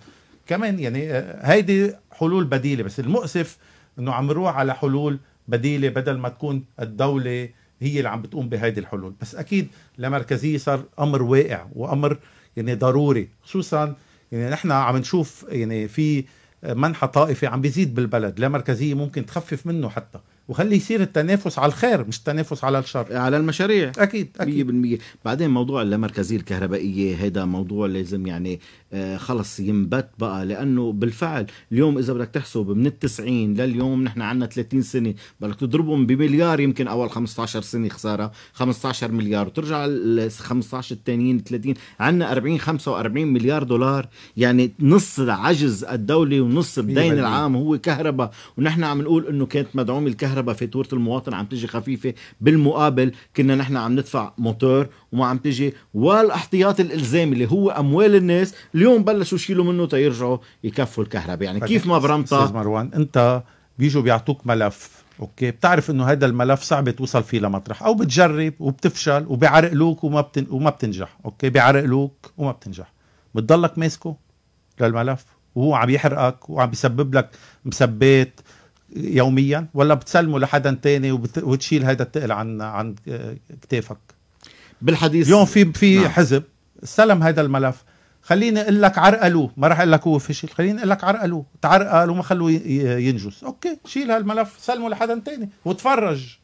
كمان يعني آه، هيدي حلول بديله بس المؤسف انه عم نروح على حلول بديله بدل ما تكون الدوله هي اللي عم بتقوم بهيدي الحلول بس اكيد لمركزيه صار امر واقع وامر يعني ضروري خصوصا يعني نحن عم نشوف يعني في منحى طائفي عم بيزيد بالبلد لا مركزيه ممكن تخفف منه حتى وخلي يصير التنافس على الخير مش التنافس على الشر على المشاريع اكيد اكيد 100% بعدين موضوع اللامركزيه الكهربائيه هذا موضوع لازم يعني آه خلص ينبت بقى لانه بالفعل اليوم اذا بدك تحسب من التسعين لليوم نحن عندنا 30 سنه بدك تضربهم بمليار يمكن اول 15 سنه خساره 15 مليار وترجع ال 15 الثانيين 30 عندنا 40 45 مليار دولار يعني نص عجز الدوله ونص الدين العام هو كهرباء ونحن عم نقول انه كانت مدعومه الكهرباء الكهرباء فاتوره المواطن عم تجي خفيفه بالمقابل كنا نحن عم ندفع موتور وما عم تجي والاحتياط الالزامي اللي هو اموال الناس اليوم بلشوا يشيلوا منه تيرجعوا يكفوا الكهرباء يعني كيف ما برمتها استاذ مروان انت بيجوا بيعطوك ملف اوكي بتعرف انه هذا الملف صعب توصل فيه لمطرح او بتجرب وبتفشل وبيعرقلوك وما بتن... وما بتنجح اوكي بيعرقلوك وما بتنجح بتضلك ماسكه للملف وهو عم يحرقك وعم بيسبب لك مسبات يوميا ولا بتسلمه لحدا تاني وتشيل هذا التقل عن عن كتافك بالحديث اليوم في في نعم. حزب استلم هذا الملف خليني اقول لك عرقلوه ما راح اقول لك هو فشل خليني اقول لك عرقلوه تعرقل وما خلوه ينجز اوكي شيل هالملف سلمه لحدا تاني وتفرج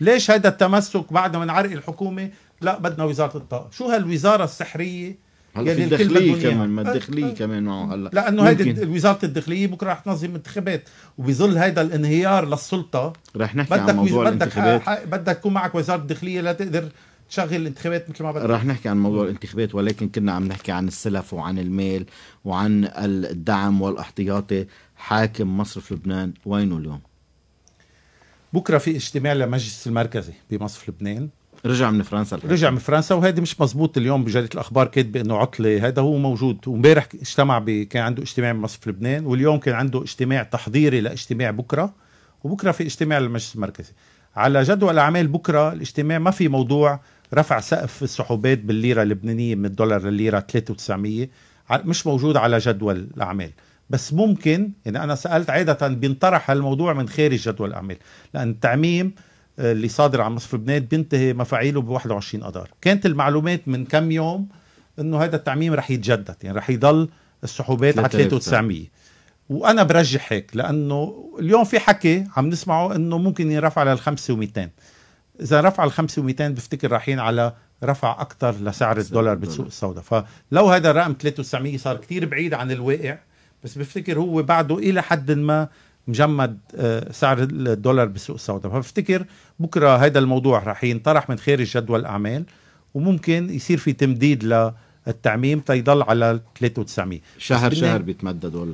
ليش هذا التمسك بعد من عرق الحكومه لا بدنا وزاره الطاقه شو هالوزاره السحريه هلا يعني في الداخليه كمان ما أه، الداخليه أه. كمان معه هلا لانه هيدي وزاره الداخليه بكره رح تنظم انتخابات وبظل هيدا الانهيار للسلطه رح نحكي عن موضوع بدك الانتخابات بدك تكون معك وزاره الداخليه لا تقدر تشغل الانتخابات مثل ما بدك رح نحكي عن موضوع الانتخابات ولكن كنا عم نحكي عن السلف وعن المال وعن الدعم والاحتياطي حاكم مصرف لبنان وينه اليوم؟ بكره في اجتماع لمجلس المركزي بمصرف لبنان رجع من فرنسا الحقيقة. رجع من فرنسا وهذه مش مزبوط اليوم بجريده الاخبار كاتبه انه عطله هذا هو موجود وامبارح اجتمع ب... كان عنده اجتماع بمصرف لبنان واليوم كان عنده اجتماع تحضيري لاجتماع بكره وبكره في اجتماع للمجلس المركزي على جدول الاعمال بكره الاجتماع ما في موضوع رفع سقف السحوبات بالليره اللبنانيه من الدولار لليره 3900 مش موجود على جدول الاعمال بس ممكن يعني انا سالت عاده بينطرح هالموضوع من خارج جدول الاعمال لان التعميم اللي صادر عن مصر لبنان بينتهي مفاعيله ب 21 اذار كانت المعلومات من كم يوم انه هذا التعميم رح يتجدد يعني رح يضل السحوبات على 3900 وانا برجح هيك لانه اليوم في حكي عم نسمعه انه ممكن ينرفع على 5200 اذا رفع ال 5200 بفتكر رايحين على رفع اكثر لسعر الدولار بالسوق السوداء فلو هذا الرقم 3900 صار كثير بعيد عن الواقع بس بفتكر هو بعده الى حد ما مجمد آه، سعر الدولار بالسوق السوداء فبفتكر بكره هذا الموضوع رح ينطرح من خارج جدول الاعمال وممكن يصير في تمديد للتعميم تيضل على 93 شهر شهر بيتمددوا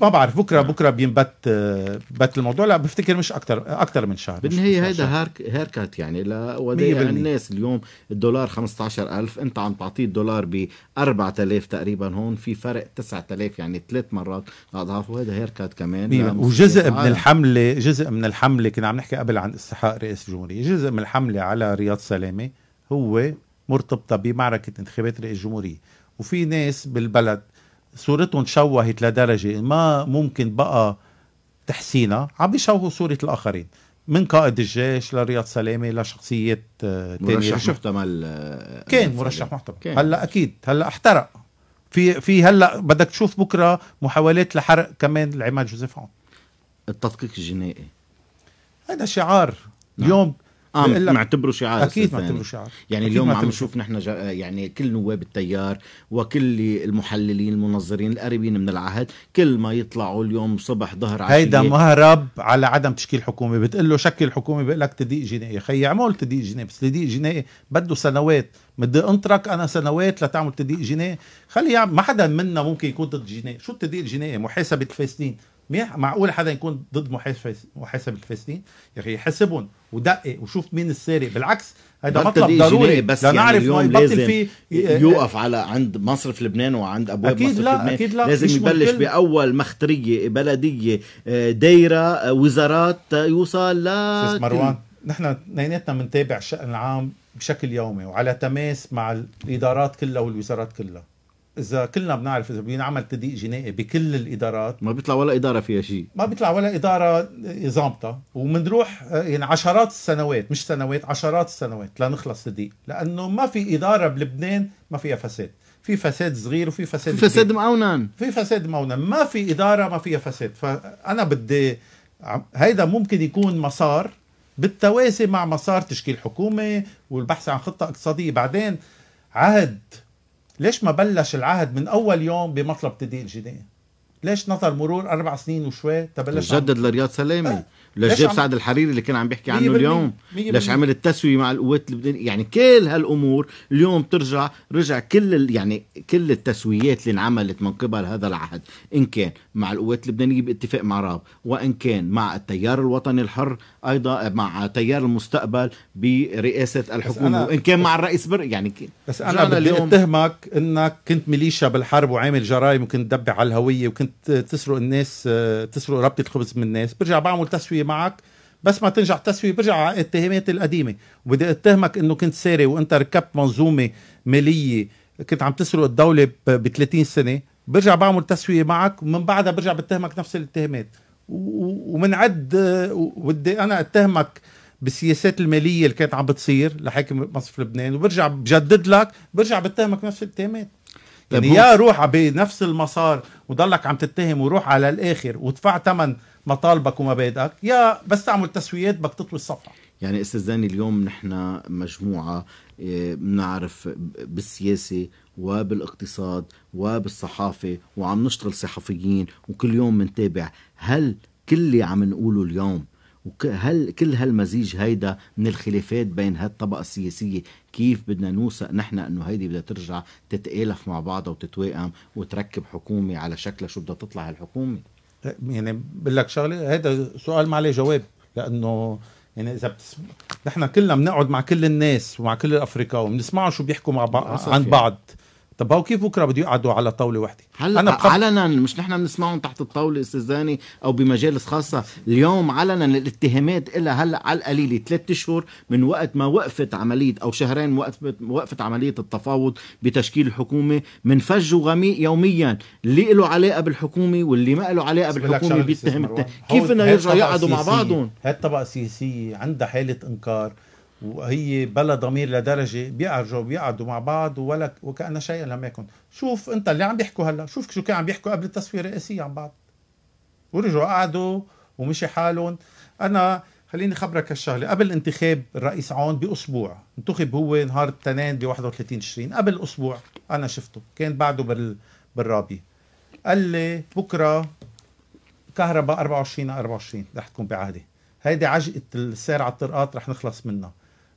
ما بعرف بكره نعم. بكره بينبت آه، بت الموضوع لا بفتكر مش اكثر اكثر من شهر بالنهايه هيدا هير هيركات يعني لودايع الناس اليوم الدولار 15000 انت عم تعطيه الدولار ب 4000 تقريبا هون في فرق 9000 يعني ثلاث مرات اضعاف وهذا هيركات كمان وجزء من آه. الحمله جزء من الحمله كنا عم نحكي قبل عن استحقاق رئيس الجمهوريه جزء من الحمله على رياض سلامه هو مرتبطه بمعركه انتخابات رئيس الجمهوريه وفي ناس بالبلد صورتهم شوهت لدرجه ما ممكن بقى تحسينها عم بيشوهوا صوره الاخرين من قائد الجيش لرياض سلامه لشخصيات آه، تانية مرشح محتمل آه، كان مرشح محتمل كان. هلا اكيد هلا احترق في في هلا بدك تشوف بكره محاولات لحرق كمان العماد جوزيف عون التدقيق الجنائي هذا شعار نعم. اليوم اه معتبره شعار اكيد معتبره شعار يعني اليوم عم نشوف نحن يعني كل نواب التيار وكل المحللين المنظرين القريبين من العهد كل ما يطلعوا اليوم صبح ظهر عشية هيدا مهرب على عدم تشكيل حكومه بتقول له شكل حكومه بيقول لك تدقيق جنائي خي اعمل تدقيق جنائي بس تدقيق جنائي بده سنوات بدي انطرك انا سنوات لتعمل تدقيق جنائي خلي يعني ما حدا منا ممكن يكون ضد جنائي شو التدقيق الجنائي محاسبه الفاسدين منيح معقول حدا يكون ضد محاسبه محاسبه الفاسدين يا اخي حاسبهم ودقق وشوف مين السارق بالعكس هذا مطلب ضروري بس يعني نعرف اليوم لازم يوقف على عند مصرف لبنان وعند ابواب أكيد مصرف لا لبنان أكيد لا لازم يبلش ممكن. باول مختريه بلديه آه، دايره آه، وزارات آه، يوصل ل مروان نحن نيناتنا بنتابع الشان العام بشكل يومي وعلى تماس مع الادارات كلها والوزارات كلها اذا كلنا بنعرف اذا بينعمل تدقيق جنائي بكل الادارات ما بيطلع ولا اداره فيها شيء ما بيطلع ولا اداره ظابطه وبنروح يعني عشرات السنوات مش سنوات عشرات السنوات لنخلص تدقيق لانه ما في اداره بلبنان ما فيها فساد في فساد صغير وفي فساد في فساد مقونن في فساد مقونن ما في اداره ما فيها فساد فانا بدي هيدا ممكن يكون مسار بالتوازي مع مسار تشكيل حكومه والبحث عن خطه اقتصاديه بعدين عهد ليش ما بلش العهد من اول يوم بمطلب تدقيق الجنايه؟ ليش نظر مرور اربع سنين وشوي تبلش جدد لرياض سلامي آه. ليش جاب سعد الحريري اللي كان عم بيحكي عنه بالمين. اليوم ليش عمل التسويه مع القوات اللبنانيه يعني كل هالامور اليوم بترجع رجع كل ال... يعني كل التسويات اللي انعملت من قبل هذا العهد ان كان مع القوات اللبنانيه باتفاق مع راب وان كان مع التيار الوطني الحر ايضا مع تيار المستقبل برئاسه الحكومه وان كان مع الرئيس بر يعني بس انا بدي اليوم... اتهمك انك كنت ميليشيا بالحرب وعامل جرائم وكنت تدبع على الهويه وكنت تسرق الناس تسرق ربطه الخبز من الناس برجع بعمل تسويه معك بس ما تنجح تسوية برجع على اتهاماتي القديمه وبدي اتهمك انه كنت ساري وانت ركبت منظومه ماليه كنت عم تسرق الدوله ب 30 سنه برجع بعمل تسويه معك ومن بعدها برجع بتهمك نفس الاتهامات عد ودي انا اتهمك بالسياسات الماليه اللي كانت عم بتصير لحاكم مصرف لبنان وبرجع بجدد لك برجع بتهمك نفس الاتهامات طيب يعني يا روح بنفس المسار وضلك عم تتهم وروح على الاخر وادفع ثمن مطالبك ومبادئك يا بس تعمل تسويات بدك تطوي الصفحه يعني استاذ اليوم نحن مجموعه إيه، بنعرف بالسياسه وبالاقتصاد وبالصحافة وعم نشتغل صحفيين وكل يوم منتابع هل كل اللي عم نقوله اليوم وهل كل هالمزيج هيدا من الخلافات بين هالطبقة السياسية كيف بدنا نوثق نحن انه هيدي بدها ترجع تتآلف مع بعضها وتتوائم وتركب حكومة على شكلها شو بدها تطلع هالحكومة يعني بقول لك شغله هيدا سؤال ما عليه جواب لانه يعني اذا بتسمع نحن كلنا بنقعد مع كل الناس ومع كل الافرقاء وبنسمعوا شو بيحكوا مع بعض آه، آه، عن بعض يعني. طب هو كيف بكره بده يقعدوا على طاوله وحده هلا انا بخف... علنا مش نحن بنسمعهم تحت الطاوله استاذ زاني او بمجالس خاصه اليوم علنا الاتهامات إلى هلا على القليله ثلاث اشهر من وقت ما وقفت عمليه او شهرين وقفت وقفت عمليه التفاوض بتشكيل الحكومه من فج وغميق يوميا اللي له علاقه بالحكومه واللي ما له علاقه بالحكومه بيتهم كيف بدنا يرجعوا يقعدوا مع بعضهم هالطبقه السياسيه عندها حاله انكار وهي بلا ضمير لدرجه بيقعدوا بيقعدوا مع بعض ولا وكان شيئا لم يكن شوف انت اللي عم بيحكوا هلا شوف شو كان عم بيحكوا قبل التصفيه الرئاسيه عن بعض ورجعوا قعدوا ومشي حالهم انا خليني اخبرك هالشغله قبل انتخاب الرئيس عون باسبوع انتخب هو نهار التنين ب 31 تشرين قبل اسبوع انا شفته كان بعده بال بالرابي قال لي بكره كهرباء 24 24 رح تكون بعهدي هيدي عجقه السير على الطرقات رح نخلص منها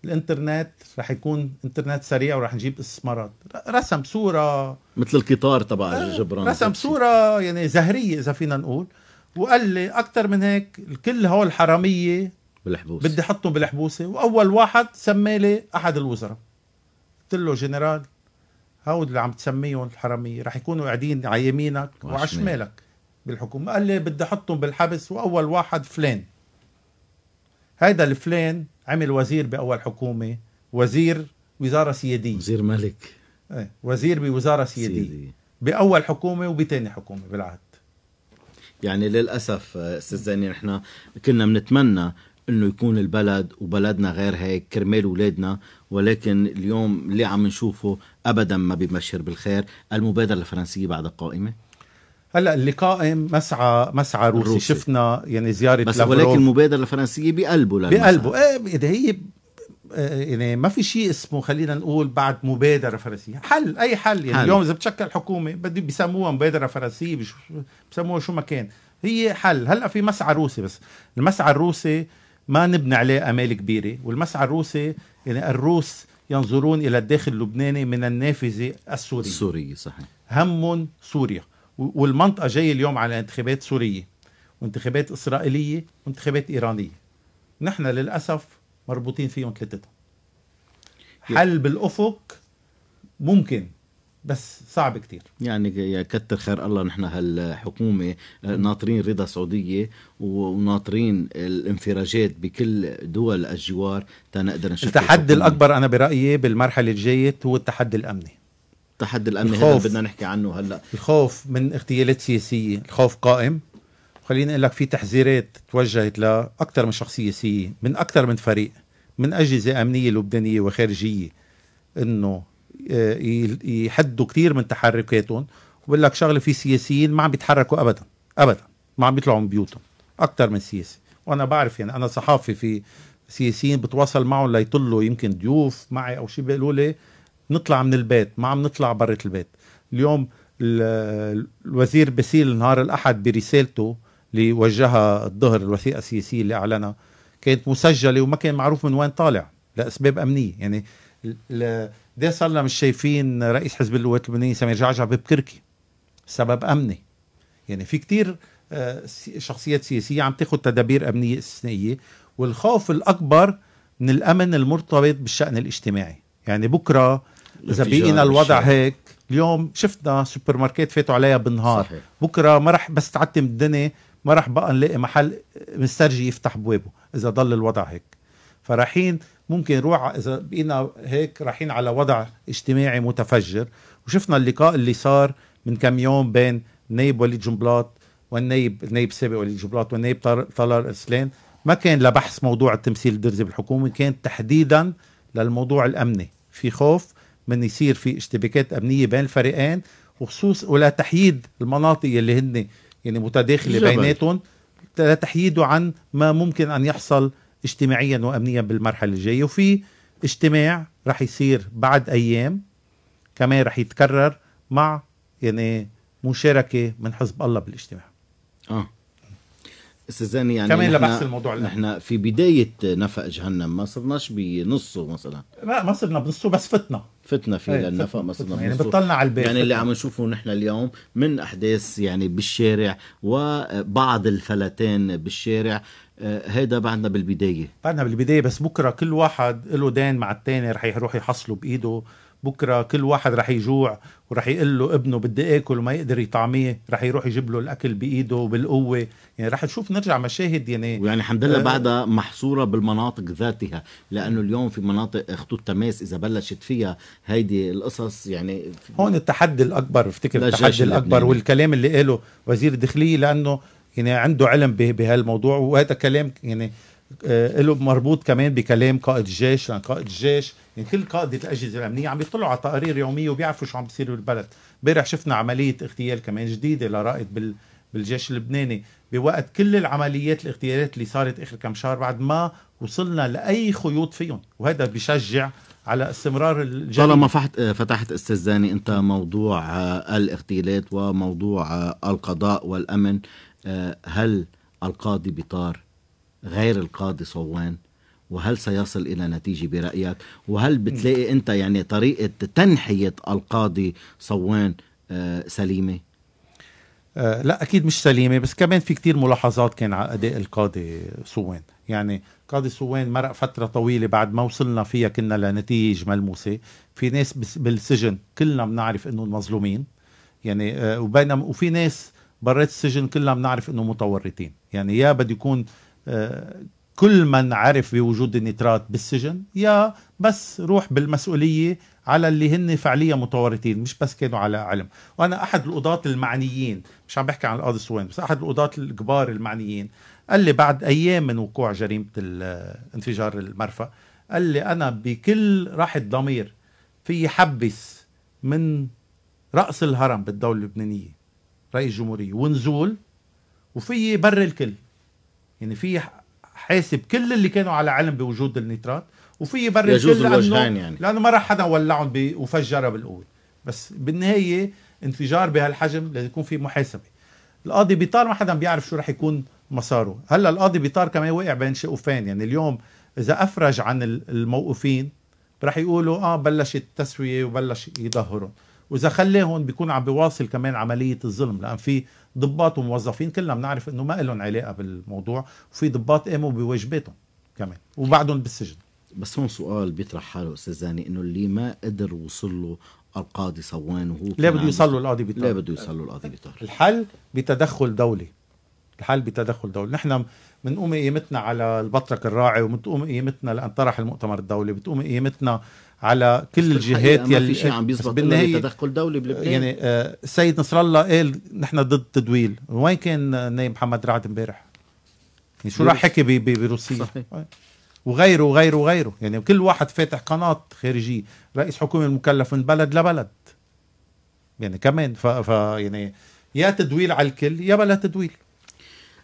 الانترنت رح يكون انترنت سريع ورح نجيب استثمارات رسم صوره مثل القطار تبع آه، جبران رسم صوره يعني زهريه اذا فينا نقول وقال لي اكثر من هيك كل هول الحراميه بالحبوس بدي احطهم بالحبوسه واول واحد سمي لي احد الوزراء قلت له جنرال هود اللي عم تسميهم الحراميه رح يكونوا قاعدين على يمينك وعلى شمالك بالحكومه قال لي بدي احطهم بالحبس واول واحد فلان هيدا الفلان عمل وزير باول حكومه وزير وزاره سياديه وزير ملك ايه وزير بوزاره سياديه, سيادية. باول حكومه وبتاني حكومه بالعهد يعني للاسف آه، استاذ زيني نحن كنا بنتمنى انه يكون البلد وبلدنا غير هيك كرمال اولادنا ولكن اليوم اللي عم نشوفه ابدا ما بيبشر بالخير المبادره الفرنسيه بعد قائمه هلا اللي قائم مسعى مسعى روسي, روسي. شفنا يعني زياره بس لافروف ولكن المبادره الفرنسيه بقلبه بقلبه ايه هي إيه، يعني ما في شيء اسمه خلينا نقول بعد مبادره فرنسيه حل اي حل يعني حل. اليوم اذا بتشكل حكومه بدي بيسموها مبادره فرنسيه بسموها شو ما كان هي حل هلا في مسعى روسي بس المسعى الروسي ما نبني عليه امال كبيره والمسعى الروسي يعني الروس ينظرون الى الداخل اللبناني من النافذه السوريه السوريه صحيح همهم سوريا والمنطقه جايه اليوم على انتخابات سوريه وانتخابات اسرائيليه وانتخابات ايرانيه نحن للاسف مربوطين فيهم ثلاثتهم حل بالافق ممكن بس صعب كتير يعني يا كتر خير الله نحن هالحكومة آه، ناطرين رضا سعودية وناطرين الانفراجات بكل دول الجوار تنقدر نشوف التحدي الأكبر أنا برأيي بالمرحلة الجاية هو التحدي الأمني التحدي الامني هذا بدنا نحكي عنه هلا الخوف من اغتيالات سياسيه الخوف قائم خليني اقول لك في تحذيرات توجهت لاكثر من شخصيه سياسيه من اكثر من فريق من اجهزه امنيه لبنانيه وخارجيه انه آه، يحدوا كثير من تحركاتهم وبقول لك شغله في سياسيين ما عم بيتحركوا ابدا ابدا ما عم بيطلعوا من بيوتهم اكثر من سياسي وانا بعرف يعني انا صحافي في سياسيين بتواصل معهم ليطلوا يمكن ضيوف معي او شيء بيقولوا لي نطلع من البيت ما عم نطلع برة البيت اليوم الوزير بسيل نهار الأحد برسالته اللي وجهها الظهر الوثيقة السياسية اللي أعلنها كانت مسجلة وما كان معروف من وين طالع لأسباب أمنية يعني ده صار لنا مش شايفين رئيس حزب الولايات اللبنانية سمير جعجع ببكركي سبب أمني يعني في كتير آه، شخصيات سياسية عم تاخذ تدابير أمنية استثنائية والخوف الأكبر من الأمن المرتبط بالشأن الاجتماعي يعني بكره اذا بقينا الوضع هيك اليوم شفنا سوبر ماركت فاتوا عليها بالنهار صحيح. بكره ما رح بس تعتم الدنيا ما رح بقى نلاقي محل مسترجي يفتح بوابه اذا ضل الوضع هيك فرايحين ممكن نروح اذا بقينا هيك رايحين على وضع اجتماعي متفجر وشفنا اللقاء اللي صار من كم يوم بين نايب وليد جنبلاط والنايب النايب السابق وليد جنبلاط والنايب طلال ارسلان ما كان لبحث موضوع التمثيل الدرزي بالحكومه كان تحديدا للموضوع الامني في خوف من يصير في اشتباكات امنيه بين الفريقين وخصوص ولا تحييد المناطق اللي هن يعني متداخله بيناتهم لتحييده عن ما ممكن ان يحصل اجتماعيا وامنيا بالمرحله الجايه وفي اجتماع رح يصير بعد ايام كمان رح يتكرر مع يعني مشاركه من حزب الله بالاجتماع اه استاذاني يعني كمان لبحث الموضوع اللي. نحن في بدايه نفق جهنم ما صرناش بنصه مثلا لا ما صرنا بنصه بس فتنا فتنا في ايه النفق ما صرنا يعني بطلنا على البيت يعني اللي عم نشوفه نحن اليوم من احداث يعني بالشارع وبعض الفلتان بالشارع آه، هيدا بعدنا بالبدايه بعدنا بالبدايه بس بكره كل واحد له دين مع الثاني رح يروح يحصله بايده بكره كل واحد رح يجوع ورح يقول له ابنه بدي اكل وما يقدر يطعميه رح يروح يجيب له الاكل بايده وبالقوه يعني رح تشوف نرجع مشاهد يعني ويعني الحمد لله آه بعدها محصوره بالمناطق ذاتها لانه اليوم في مناطق خطوط تماس اذا بلشت فيها هيدي القصص يعني هون التحدي الاكبر بفتكر التحدي الاكبر والكلام اللي قاله وزير الداخليه لانه يعني عنده علم بهالموضوع وهذا كلام يعني له آه، مربوط كمان بكلام قائد الجيش لان قائد الجيش يعني كل قاده الاجهزه الامنيه عم بيطلعوا على تقارير يوميه وبيعرفوا شو عم بيصير بالبلد، امبارح شفنا عمليه اغتيال كمان جديده لرائد بال بالجيش اللبناني بوقت كل العمليات الاغتيالات اللي صارت اخر كم شهر بعد ما وصلنا لاي خيوط فيهم وهذا بشجع على استمرار الجريمه طالما فحت فتحت استاذ انت موضوع آه، الاغتيالات وموضوع آه، القضاء والامن هل القاضي بطار غير القاضي صوان وهل سيصل الى نتيجه برايك وهل بتلاقي انت يعني طريقه تنحيه القاضي صوان آه، سليمه آه، لا اكيد مش سليمه بس كمان في كتير ملاحظات كان على اداء القاضي صوان يعني قاضي صوان مرق فتره طويله بعد ما وصلنا فيها كنا لنتيج ملموسه في ناس بالسجن كلنا بنعرف انه المظلومين يعني آه، وبينما وفي ناس برات السجن كلنا بنعرف انه متورطين يعني يا بده يكون كل من عرف بوجود النترات بالسجن يا بس روح بالمسؤولية على اللي هن فعليا متورطين مش بس كانوا على علم وأنا أحد القضاة المعنيين مش عم بحكي عن القاضي سوين بس أحد القضاة الكبار المعنيين قال لي بعد أيام من وقوع جريمة انفجار المرفأ قال لي أنا بكل راحة ضمير في حبس من رأس الهرم بالدولة اللبنانية رئيس الجمهورية ونزول وفي بر الكل يعني في حاسب كل اللي كانوا على علم بوجود النيترات وفي يبرر يجوز لانه يعني لانه ما راح حدا ولعهم وفجرها بالقوه بس بالنهايه انفجار بهالحجم لازم يكون في محاسبه القاضي بيطار ما حدا بيعرف شو راح يكون مساره هلا القاضي بيطار كمان وقع بين شقوفين يعني اليوم اذا افرج عن الموقوفين راح يقولوا اه بلش التسويه وبلش يدهرهم واذا خلاهم بيكون عم بيواصل كمان عمليه الظلم لان في ضباط وموظفين كلنا بنعرف انه ما لهم علاقه بالموضوع وفي ضباط قاموا بواجباتهم كمان وبعدهم بالسجن بس هون سؤال بيطرح حاله استاذ زاني انه اللي ما قدر وصل له القاضي صوان وهو ليه بده يوصل له القاضي بيطار؟ ليه بده يوصل له القاضي بيطار؟ الحل بتدخل دولي الحل بتدخل دولي نحن بنقوم قيمتنا على البطرك الراعي وبتقوم قيمتنا لان طرح المؤتمر الدولي بتقوم قيمتنا على كل الجهات يلي ما في شيء عم بيزبط تدخل دولي بلبنان يعني السيد آه، نصر الله قال نحن ضد التدويل وين كان نايم محمد رعد امبارح يعني شو راح حكي بروسيا صحيح وغيره وغيره وغيره يعني كل واحد فاتح قناة خارجية رئيس حكومة مكلف من بلد لبلد يعني كمان ف, ف يعني يا تدويل على الكل يا بلا تدويل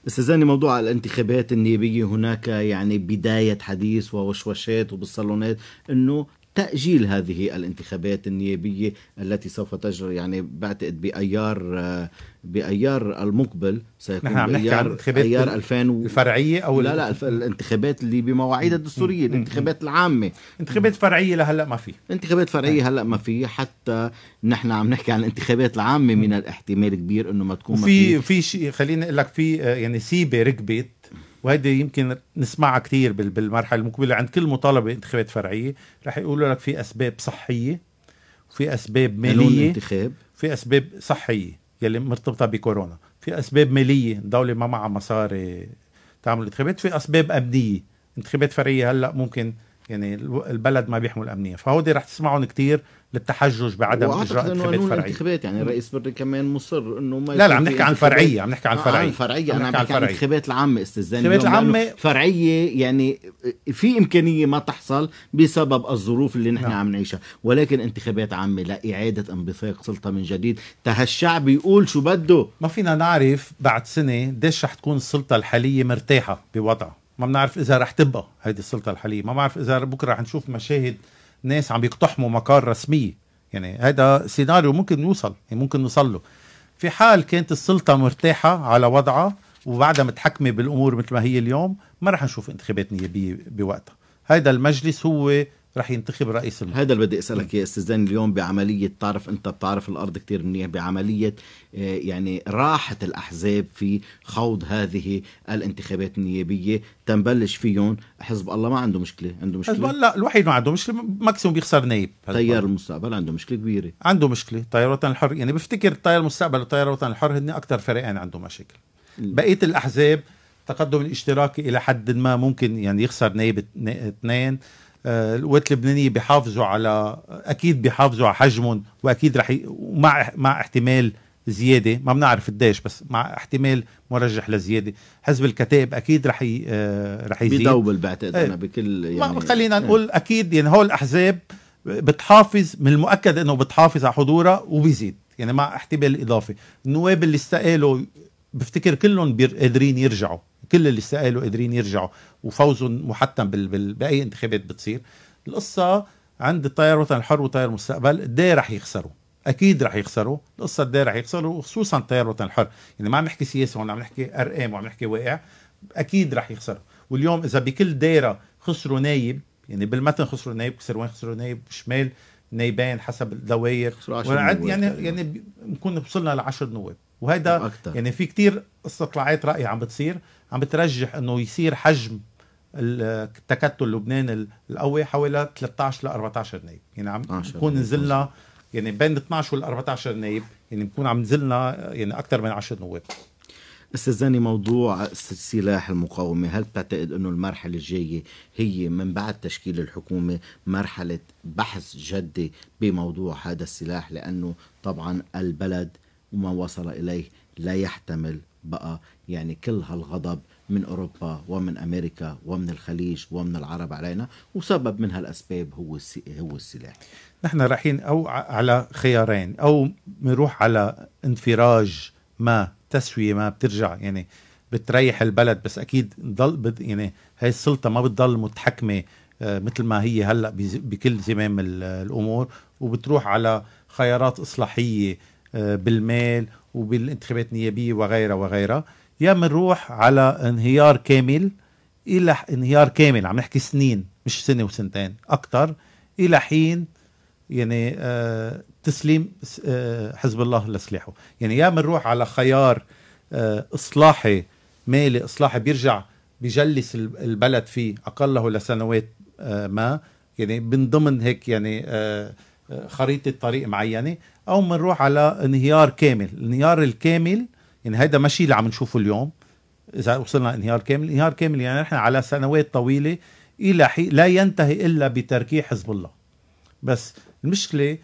استاذاني موضوع الانتخابات النيابيه هناك يعني بدايه حديث ووشوشات وبالصالونات انه تأجيل هذه الانتخابات النيابية التي سوف تجري يعني بعتقد بأيار آه، بأيار المقبل سيكون نحن عم نحكي عن انتخابات أيار 2000 و... الفرعية أو لا لا الانتخابات اللي بمواعيدها الدستورية الانتخابات العامة انتخابات فرعية لهلا ما في انتخابات فرعية طيب. هلا ما في حتى نحن عم نحكي عن الانتخابات العامة من الاحتمال كبير انه ما تكون في في شيء خليني اقول لك في آه، يعني سيبه ركبت وهيدي يمكن نسمعها كثير بالمرحله المقبله عند كل مطالبه بانتخابات فرعيه رح يقولوا لك في اسباب صحيه وفي اسباب ماليه الانتخاب في اسباب صحيه يلي مرتبطه بكورونا في اسباب ماليه الدوله ما معها مصاري تعمل انتخابات في اسباب امنيه انتخابات فرعيه هلا ممكن يعني البلد ما بيحمل امنيه فهودي رح تسمعهم كثير للتحجج بعدم اجراء انتخابات فرعيه الانتخابات يعني الرئيس بري كمان مصر انه ما لا لا عم نحكي عن فرعيه عم نحكي عن آه، آه، فرعيه عن فرعيه انا عم بحكي عن الانتخابات العامه استاذ الانتخابات العامه فرعيه يعني في امكانيه ما تحصل بسبب الظروف اللي نحن نعم. عم نعيشها ولكن انتخابات عامه لاعاده انبثاق سلطه من جديد تهالشعب الشعب يقول شو بده ما فينا نعرف بعد سنه قديش رح تكون السلطه الحاليه مرتاحه بوضعها ما بنعرف اذا رح تبقى هيدي السلطه الحاليه ما بعرف اذا بكره رح نشوف مشاهد ناس عم يقتحموا مقار رسميه يعني هذا سيناريو ممكن يوصل يعني ممكن نوصل له في حال كانت السلطه مرتاحه على وضعها وبعدها متحكمه بالامور مثل ما هي اليوم ما رح نشوف انتخابات نيابيه بوقتها هذا المجلس هو رح ينتخب رئيس المجلس هذا اللي بدي اسالك يا استاذ زين اليوم بعمليه بتعرف انت بتعرف الارض كثير منيح بعمليه آه، يعني راحه الاحزاب في خوض هذه الانتخابات النيابيه تنبلش فيهم حزب الله ما عنده مشكله عنده مشكله حزب الله الوحيد ما عنده مشكله ماكسيموم بيخسر نايب تيار المستقبل عنده مشكله كبيره عنده مشكله تيار الوطن الحر يعني بفتكر تيار المستقبل وتيار الوطن الحر هن اكثر فريقين عنده مشاكل بقيه الاحزاب تقدم الاشتراكي الى حد ما ممكن يعني يخسر نايب اثنين اتنين القوات آه، اللبنانيه بيحافظوا على اكيد بيحافظوا على حجمهم واكيد رح ي... مع مع احتمال زياده ما بنعرف قديش بس مع احتمال مرجح لزياده حزب الكتائب اكيد رح ي... آه، رح يزيد بدوبل بعتقد إيه. انا بكل يعني خلينا إيه. نقول اكيد يعني هول الاحزاب بتحافظ من المؤكد انه بتحافظ على حضورها وبيزيد يعني مع احتمال اضافي النواب اللي استقالوا بفتكر كلهم قادرين يرجعوا كل اللي استقالوا قادرين يرجعوا وفوز محتم باي انتخابات بتصير القصه عند التيار الوطني الحر وتيار المستقبل ده رح يخسروا اكيد رح يخسروا القصه ده رح يخسروا وخصوصا التيار الوطني الحر يعني ما عم نحكي سياسه هون عم نحكي ارقام وعم نحكي واقع اكيد رح يخسروا واليوم اذا بكل دايره خسروا نايب يعني بالمتن خسروا نايب وين خسروا نايب شمال نايبين حسب الدوائر يعني يعني, يعني بنكون وصلنا ل 10 نواب وهذا يعني في كتير استطلاعات راي عم بتصير عم بترجح انه يصير حجم التكتل اللبناني القوي حوالي 13 ل 14 نايب يعني عم نكون نزلنا يعني بين 12 وال 14 نايب يعني بنكون عم نزلنا يعني اكثر من 10 نواب استاذ زاني موضوع سلاح المقاومه هل بتعتقد انه المرحله الجايه هي من بعد تشكيل الحكومه مرحله بحث جدي بموضوع هذا السلاح لانه طبعا البلد وما وصل اليه لا يحتمل بقى يعني كل هالغضب من أوروبا ومن أمريكا ومن الخليج ومن العرب علينا وسبب من هالأسباب هو هو السلاح نحن رايحين أو على خيارين أو بنروح على انفراج ما تسوية ما بترجع يعني بتريح البلد بس أكيد ضل يعني هاي السلطة ما بتضل متحكمة آه، مثل ما هي هلا بكل زمام الامور وبتروح على خيارات اصلاحيه آه، بالمال وبالانتخابات النيابيه وغيرها وغيرها يا بنروح على انهيار كامل الى انهيار كامل عم نحكي سنين مش سنه وسنتين اكثر الى حين يعني آه تسليم آه حزب الله لسلاحه يعني يا بنروح على خيار آه اصلاحي مالي اصلاحي بيرجع بجلس البلد فيه اقله لسنوات آه، ما يعني من ضمن هيك يعني آه، آه، خريطه طريق معينه او بنروح على انهيار كامل الانهيار الكامل يعني هيدا ماشي اللي عم نشوفه اليوم اذا وصلنا انهيار كامل انهيار كامل يعني نحن على سنوات طويله الى حي... لا ينتهي الا بتركيع حزب الله بس المشكله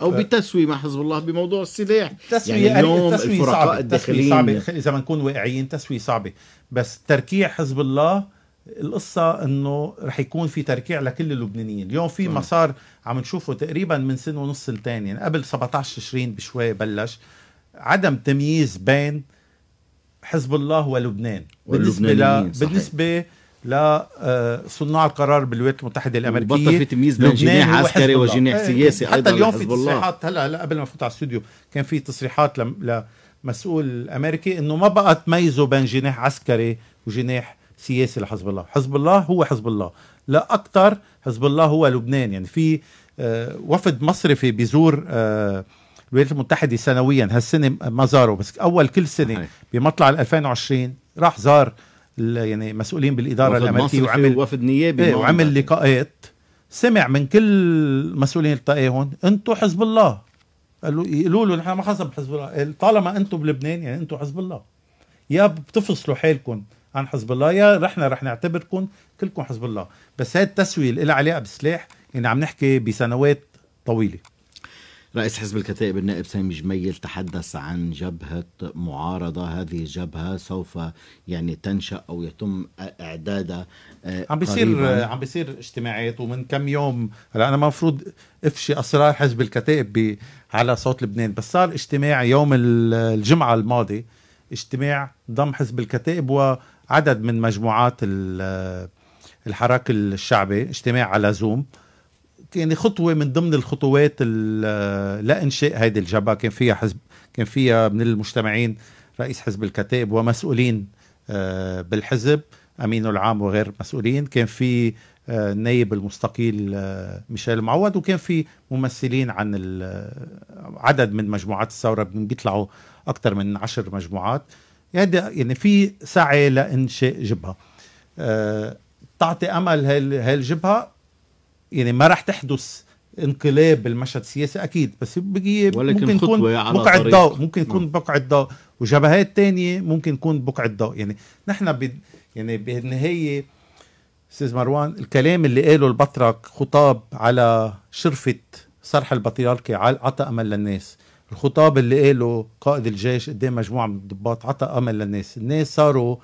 او بتسويه مع حزب الله بموضوع السلاح تسوية يعني اليوم تسوية الفرقاء صعبة. الداخليين صعبة اذا ما نكون واقعيين تسوية صعبة بس تركيع حزب الله القصة انه رح يكون في تركيع لكل اللبنانيين اليوم في مسار عم نشوفه تقريبا من سنة ونص سنتين يعني قبل 17 تشرين بشوي بلش عدم تمييز بين حزب الله ولبنان بالنسبه ل... بالنسبه لصناع القرار بالولايات المتحده الامريكيه بطل في تمييز بين جناح عسكري وجناح سياسي حتى ايضا حتى اليوم في تصريحات هلا هلا قبل ما افوت على الاستوديو كان في تصريحات لمسؤول امريكي انه ما بقى تميزوا بين جناح عسكري وجناح سياسي لحزب الله، حزب الله هو حزب الله، لا اكثر حزب الله هو لبنان يعني في آه، وفد مصرفي بيزور آه، الولايات المتحده سنويا هالسنه ما زاروا بس اول كل سنه بمطلع 2020 راح زار يعني مسؤولين بالاداره الامريكيه وعمل وفد نيابي ايه وعمل لقاءات سمع من كل مسؤولين التقى هون انتم حزب الله قالوا يقولوا له نحن ما خصنا بحزب الله قال طالما انتم بلبنان يعني انتم حزب الله يا بتفصلوا حالكم عن حزب الله يا رحنا رح نعتبركم كلكم حزب الله بس هاي التسويه اللي لها علاقه بالسلاح يعني عم نحكي بسنوات طويله رئيس حزب الكتائب النائب سامي جميل تحدث عن جبهة معارضة هذه الجبهة سوف يعني تنشأ أو يتم إعدادها آه، عم بيصير عم بيصير اجتماعات ومن كم يوم هلا أنا المفروض افشي أسرار حزب الكتائب على صوت لبنان بس صار اجتماع يوم الجمعة الماضي اجتماع ضم حزب الكتائب وعدد من مجموعات الحراك الشعبي اجتماع على زوم يعني خطوه من ضمن الخطوات لانشاء هذه الجبهه كان فيها حزب كان فيها من المجتمعين رئيس حزب الكتائب ومسؤولين آه، بالحزب امينه العام وغير مسؤولين كان في النائب آه، المستقيل آه، ميشيل معوض وكان في ممثلين عن عدد من مجموعات الثوره بيطلعوا اكثر من عشر مجموعات يعني يعني في سعي لانشاء جبهه تعطي امل هالجبهه يعني ما راح تحدث انقلاب بالمشهد السياسي اكيد بس بيجي ممكن يكون بقعه ضوء ممكن يكون نعم. بقعه ضوء وجبهات تانية ممكن يكون بقعه ضوء يعني نحن ب... يعني بالنهايه استاذ مروان الكلام اللي قاله البطرك خطاب على شرفه صرح البطريركي عطى امل للناس الخطاب اللي قاله قائد الجيش قدام مجموعه من الضباط عطى امل للناس الناس صاروا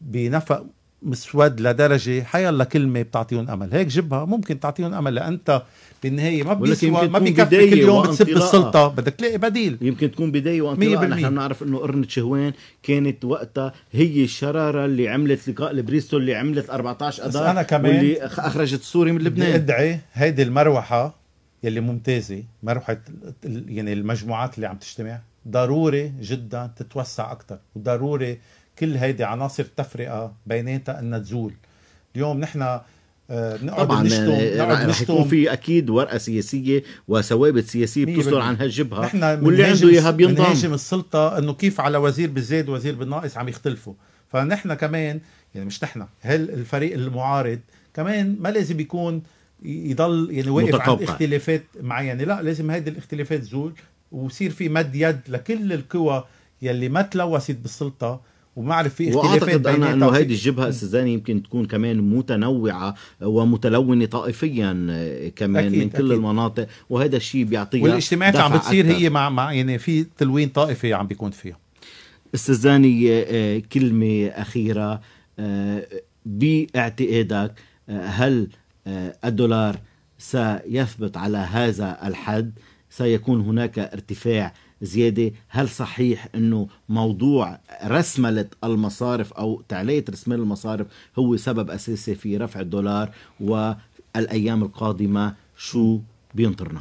بنفق مسود لدرجه الله كلمه بتعطيهم امل هيك جبها ممكن تعطيهم امل لانت بالنهايه ما بيسوى ما بيكفي كل يوم بتسب السلطه بدك تلاقي بديل يمكن تكون بدايه وانطلاقه نحن بنعرف انه قرنة شهوان كانت وقتها هي الشراره اللي عملت لقاء البريستول اللي عملت 14 اذار انا كمان واللي اخرجت السوري من لبنان ادعي هيدي المروحه يلي ممتازه مروحه يعني المجموعات اللي عم تجتمع ضروري جدا تتوسع اكثر وضروري كل هيدي عناصر تفرقه بيناتها انها تزول اليوم نحن بنقعد آه، طبعا آه، رح يكون في اكيد ورقه سياسيه وثوابت سياسيه بتصدر عن هالجبهه واللي عنده اياها بينضم السلطه انه كيف على وزير بالزيد وزير بالناقص عم يختلفوا فنحن كمان يعني مش نحن هل الفريق المعارض كمان ما لازم يكون يضل يعني واقف متقوقع. اختلافات معينه لا لازم هيدي الاختلافات تزول ويصير في مد يد لكل القوى يلي ما تلوثت بالسلطه وما اعرف في اختلافات واعتقد انا انه هيدي الجبهه استاذاني يمكن تكون كمان متنوعه ومتلونه طائفيا آه، كمان أكيد من كل أكيد. المناطق وهذا الشيء بيعطيها والاجتماعات عم بتصير أكثر. هي مع مع يعني في تلوين طائفي عم بيكون فيها استاذاني آه، آه، كلمه اخيره باعتقادك هل الدولار سيثبت على هذا الحد سيكون هناك ارتفاع زيادة هل صحيح أنه موضوع رسملة المصارف أو تعلية رسملة المصارف هو سبب أساسي في رفع الدولار والأيام القادمة شو بينطرنا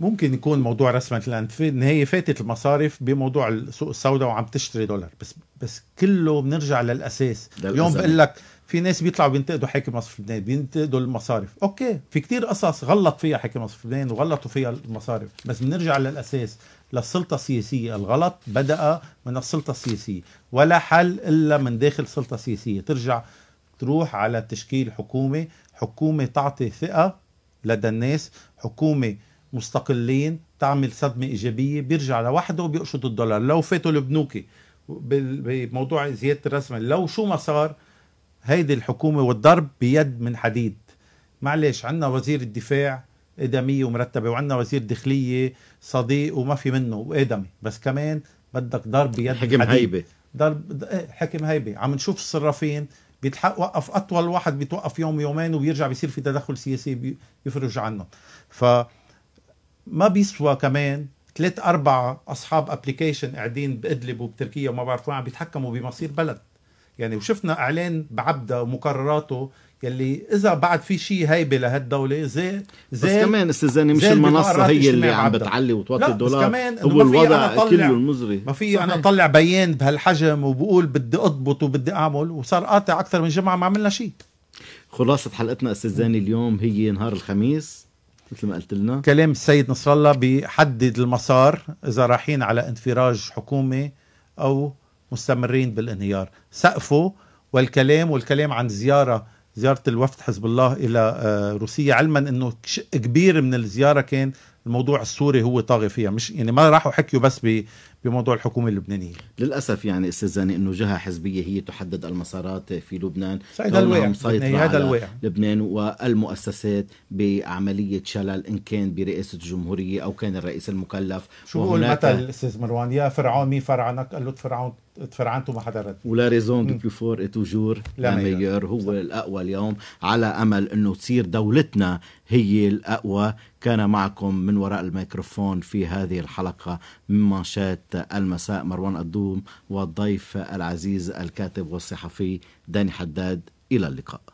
ممكن يكون موضوع رسمة لأن في النهاية فاتت المصارف بموضوع السوق السوداء وعم تشتري دولار بس بس كله بنرجع للأساس اليوم بقول لك في ناس بيطلعوا بينتقدوا حاكم مصرف لبنان بينتقدوا المصارف اوكي في كتير قصص غلط فيها حاكم مصرف لبنان وغلطوا فيها المصارف بس بنرجع للاساس للسلطة السياسية الغلط بدأ من السلطة السياسية ولا حل إلا من داخل السلطة السياسية ترجع تروح على تشكيل حكومة حكومة تعطي ثقة لدى الناس حكومة مستقلين تعمل صدمة إيجابية بيرجع لوحده وبيقشط الدولار لو فاتوا البنوكي بموضوع زيادة الرسمة لو شو ما صار هيدي الحكومة والضرب بيد من حديد معلش عندنا وزير الدفاع ادميه ومرتبه وعندنا وزير داخليه صديق وما في منه وادمي بس كمان بدك ضرب بيد حكم هيبه ضرب إيه، حكم هيبه عم نشوف الصرافين بيتحق وقف اطول واحد بيتوقف يوم يومين وبيرجع بيصير في تدخل سياسي بيفرج عنه ف ما بيسوى كمان ثلاث أربعة أصحاب أبليكيشن قاعدين بإدلب وبتركيا وما بعرف وين عم بيتحكموا بمصير بلد يعني وشفنا إعلان بعبدة ومقرراته يلي اذا بعد في شيء هيبه لهالدوله زي زي بس كمان استاذاني مش المنصه هي اللي عم بتعلي وتوطي الدولار بس كمان هو الوضع كله المزري ما في انا اطلع بيان بهالحجم وبقول بدي اضبط وبدي اعمل وصار قاطع اكثر من جمعه ما عملنا شيء خلاصه حلقتنا استاذاني اليوم هي نهار الخميس مثل ما قلت لنا كلام السيد نصر الله بيحدد المسار اذا رايحين على انفراج حكومي او مستمرين بالانهيار سقفه والكلام والكلام عن زياره زيارة الوفد حزب الله إلى آه، روسيا علما أنه شق كبير من الزيارة كان الموضوع السوري هو طاغي فيها مش يعني ما راحوا حكيوا بس بموضوع الحكومه اللبنانيه للاسف يعني استاذ زاني انه جهه حزبيه هي تحدد المسارات في لبنان يعني هذا الواقع هذا الواقع لبنان والمؤسسات بعمليه شلل ان كان برئاسه الجمهوريه او كان الرئيس المكلف شو هو المثل استاذ مروان يا فرعون مي فرعنك قال له فرعون تفرعنتوا ما حضرت ولا ريزون دو بلو فور اي توجور لا ميور هو صح. الاقوى اليوم على امل انه تصير دولتنا هي الاقوى كان معكم من وراء الميكروفون في هذه الحلقه من منشات المساء مروان الدوم والضيف العزيز الكاتب والصحفي داني حداد الى اللقاء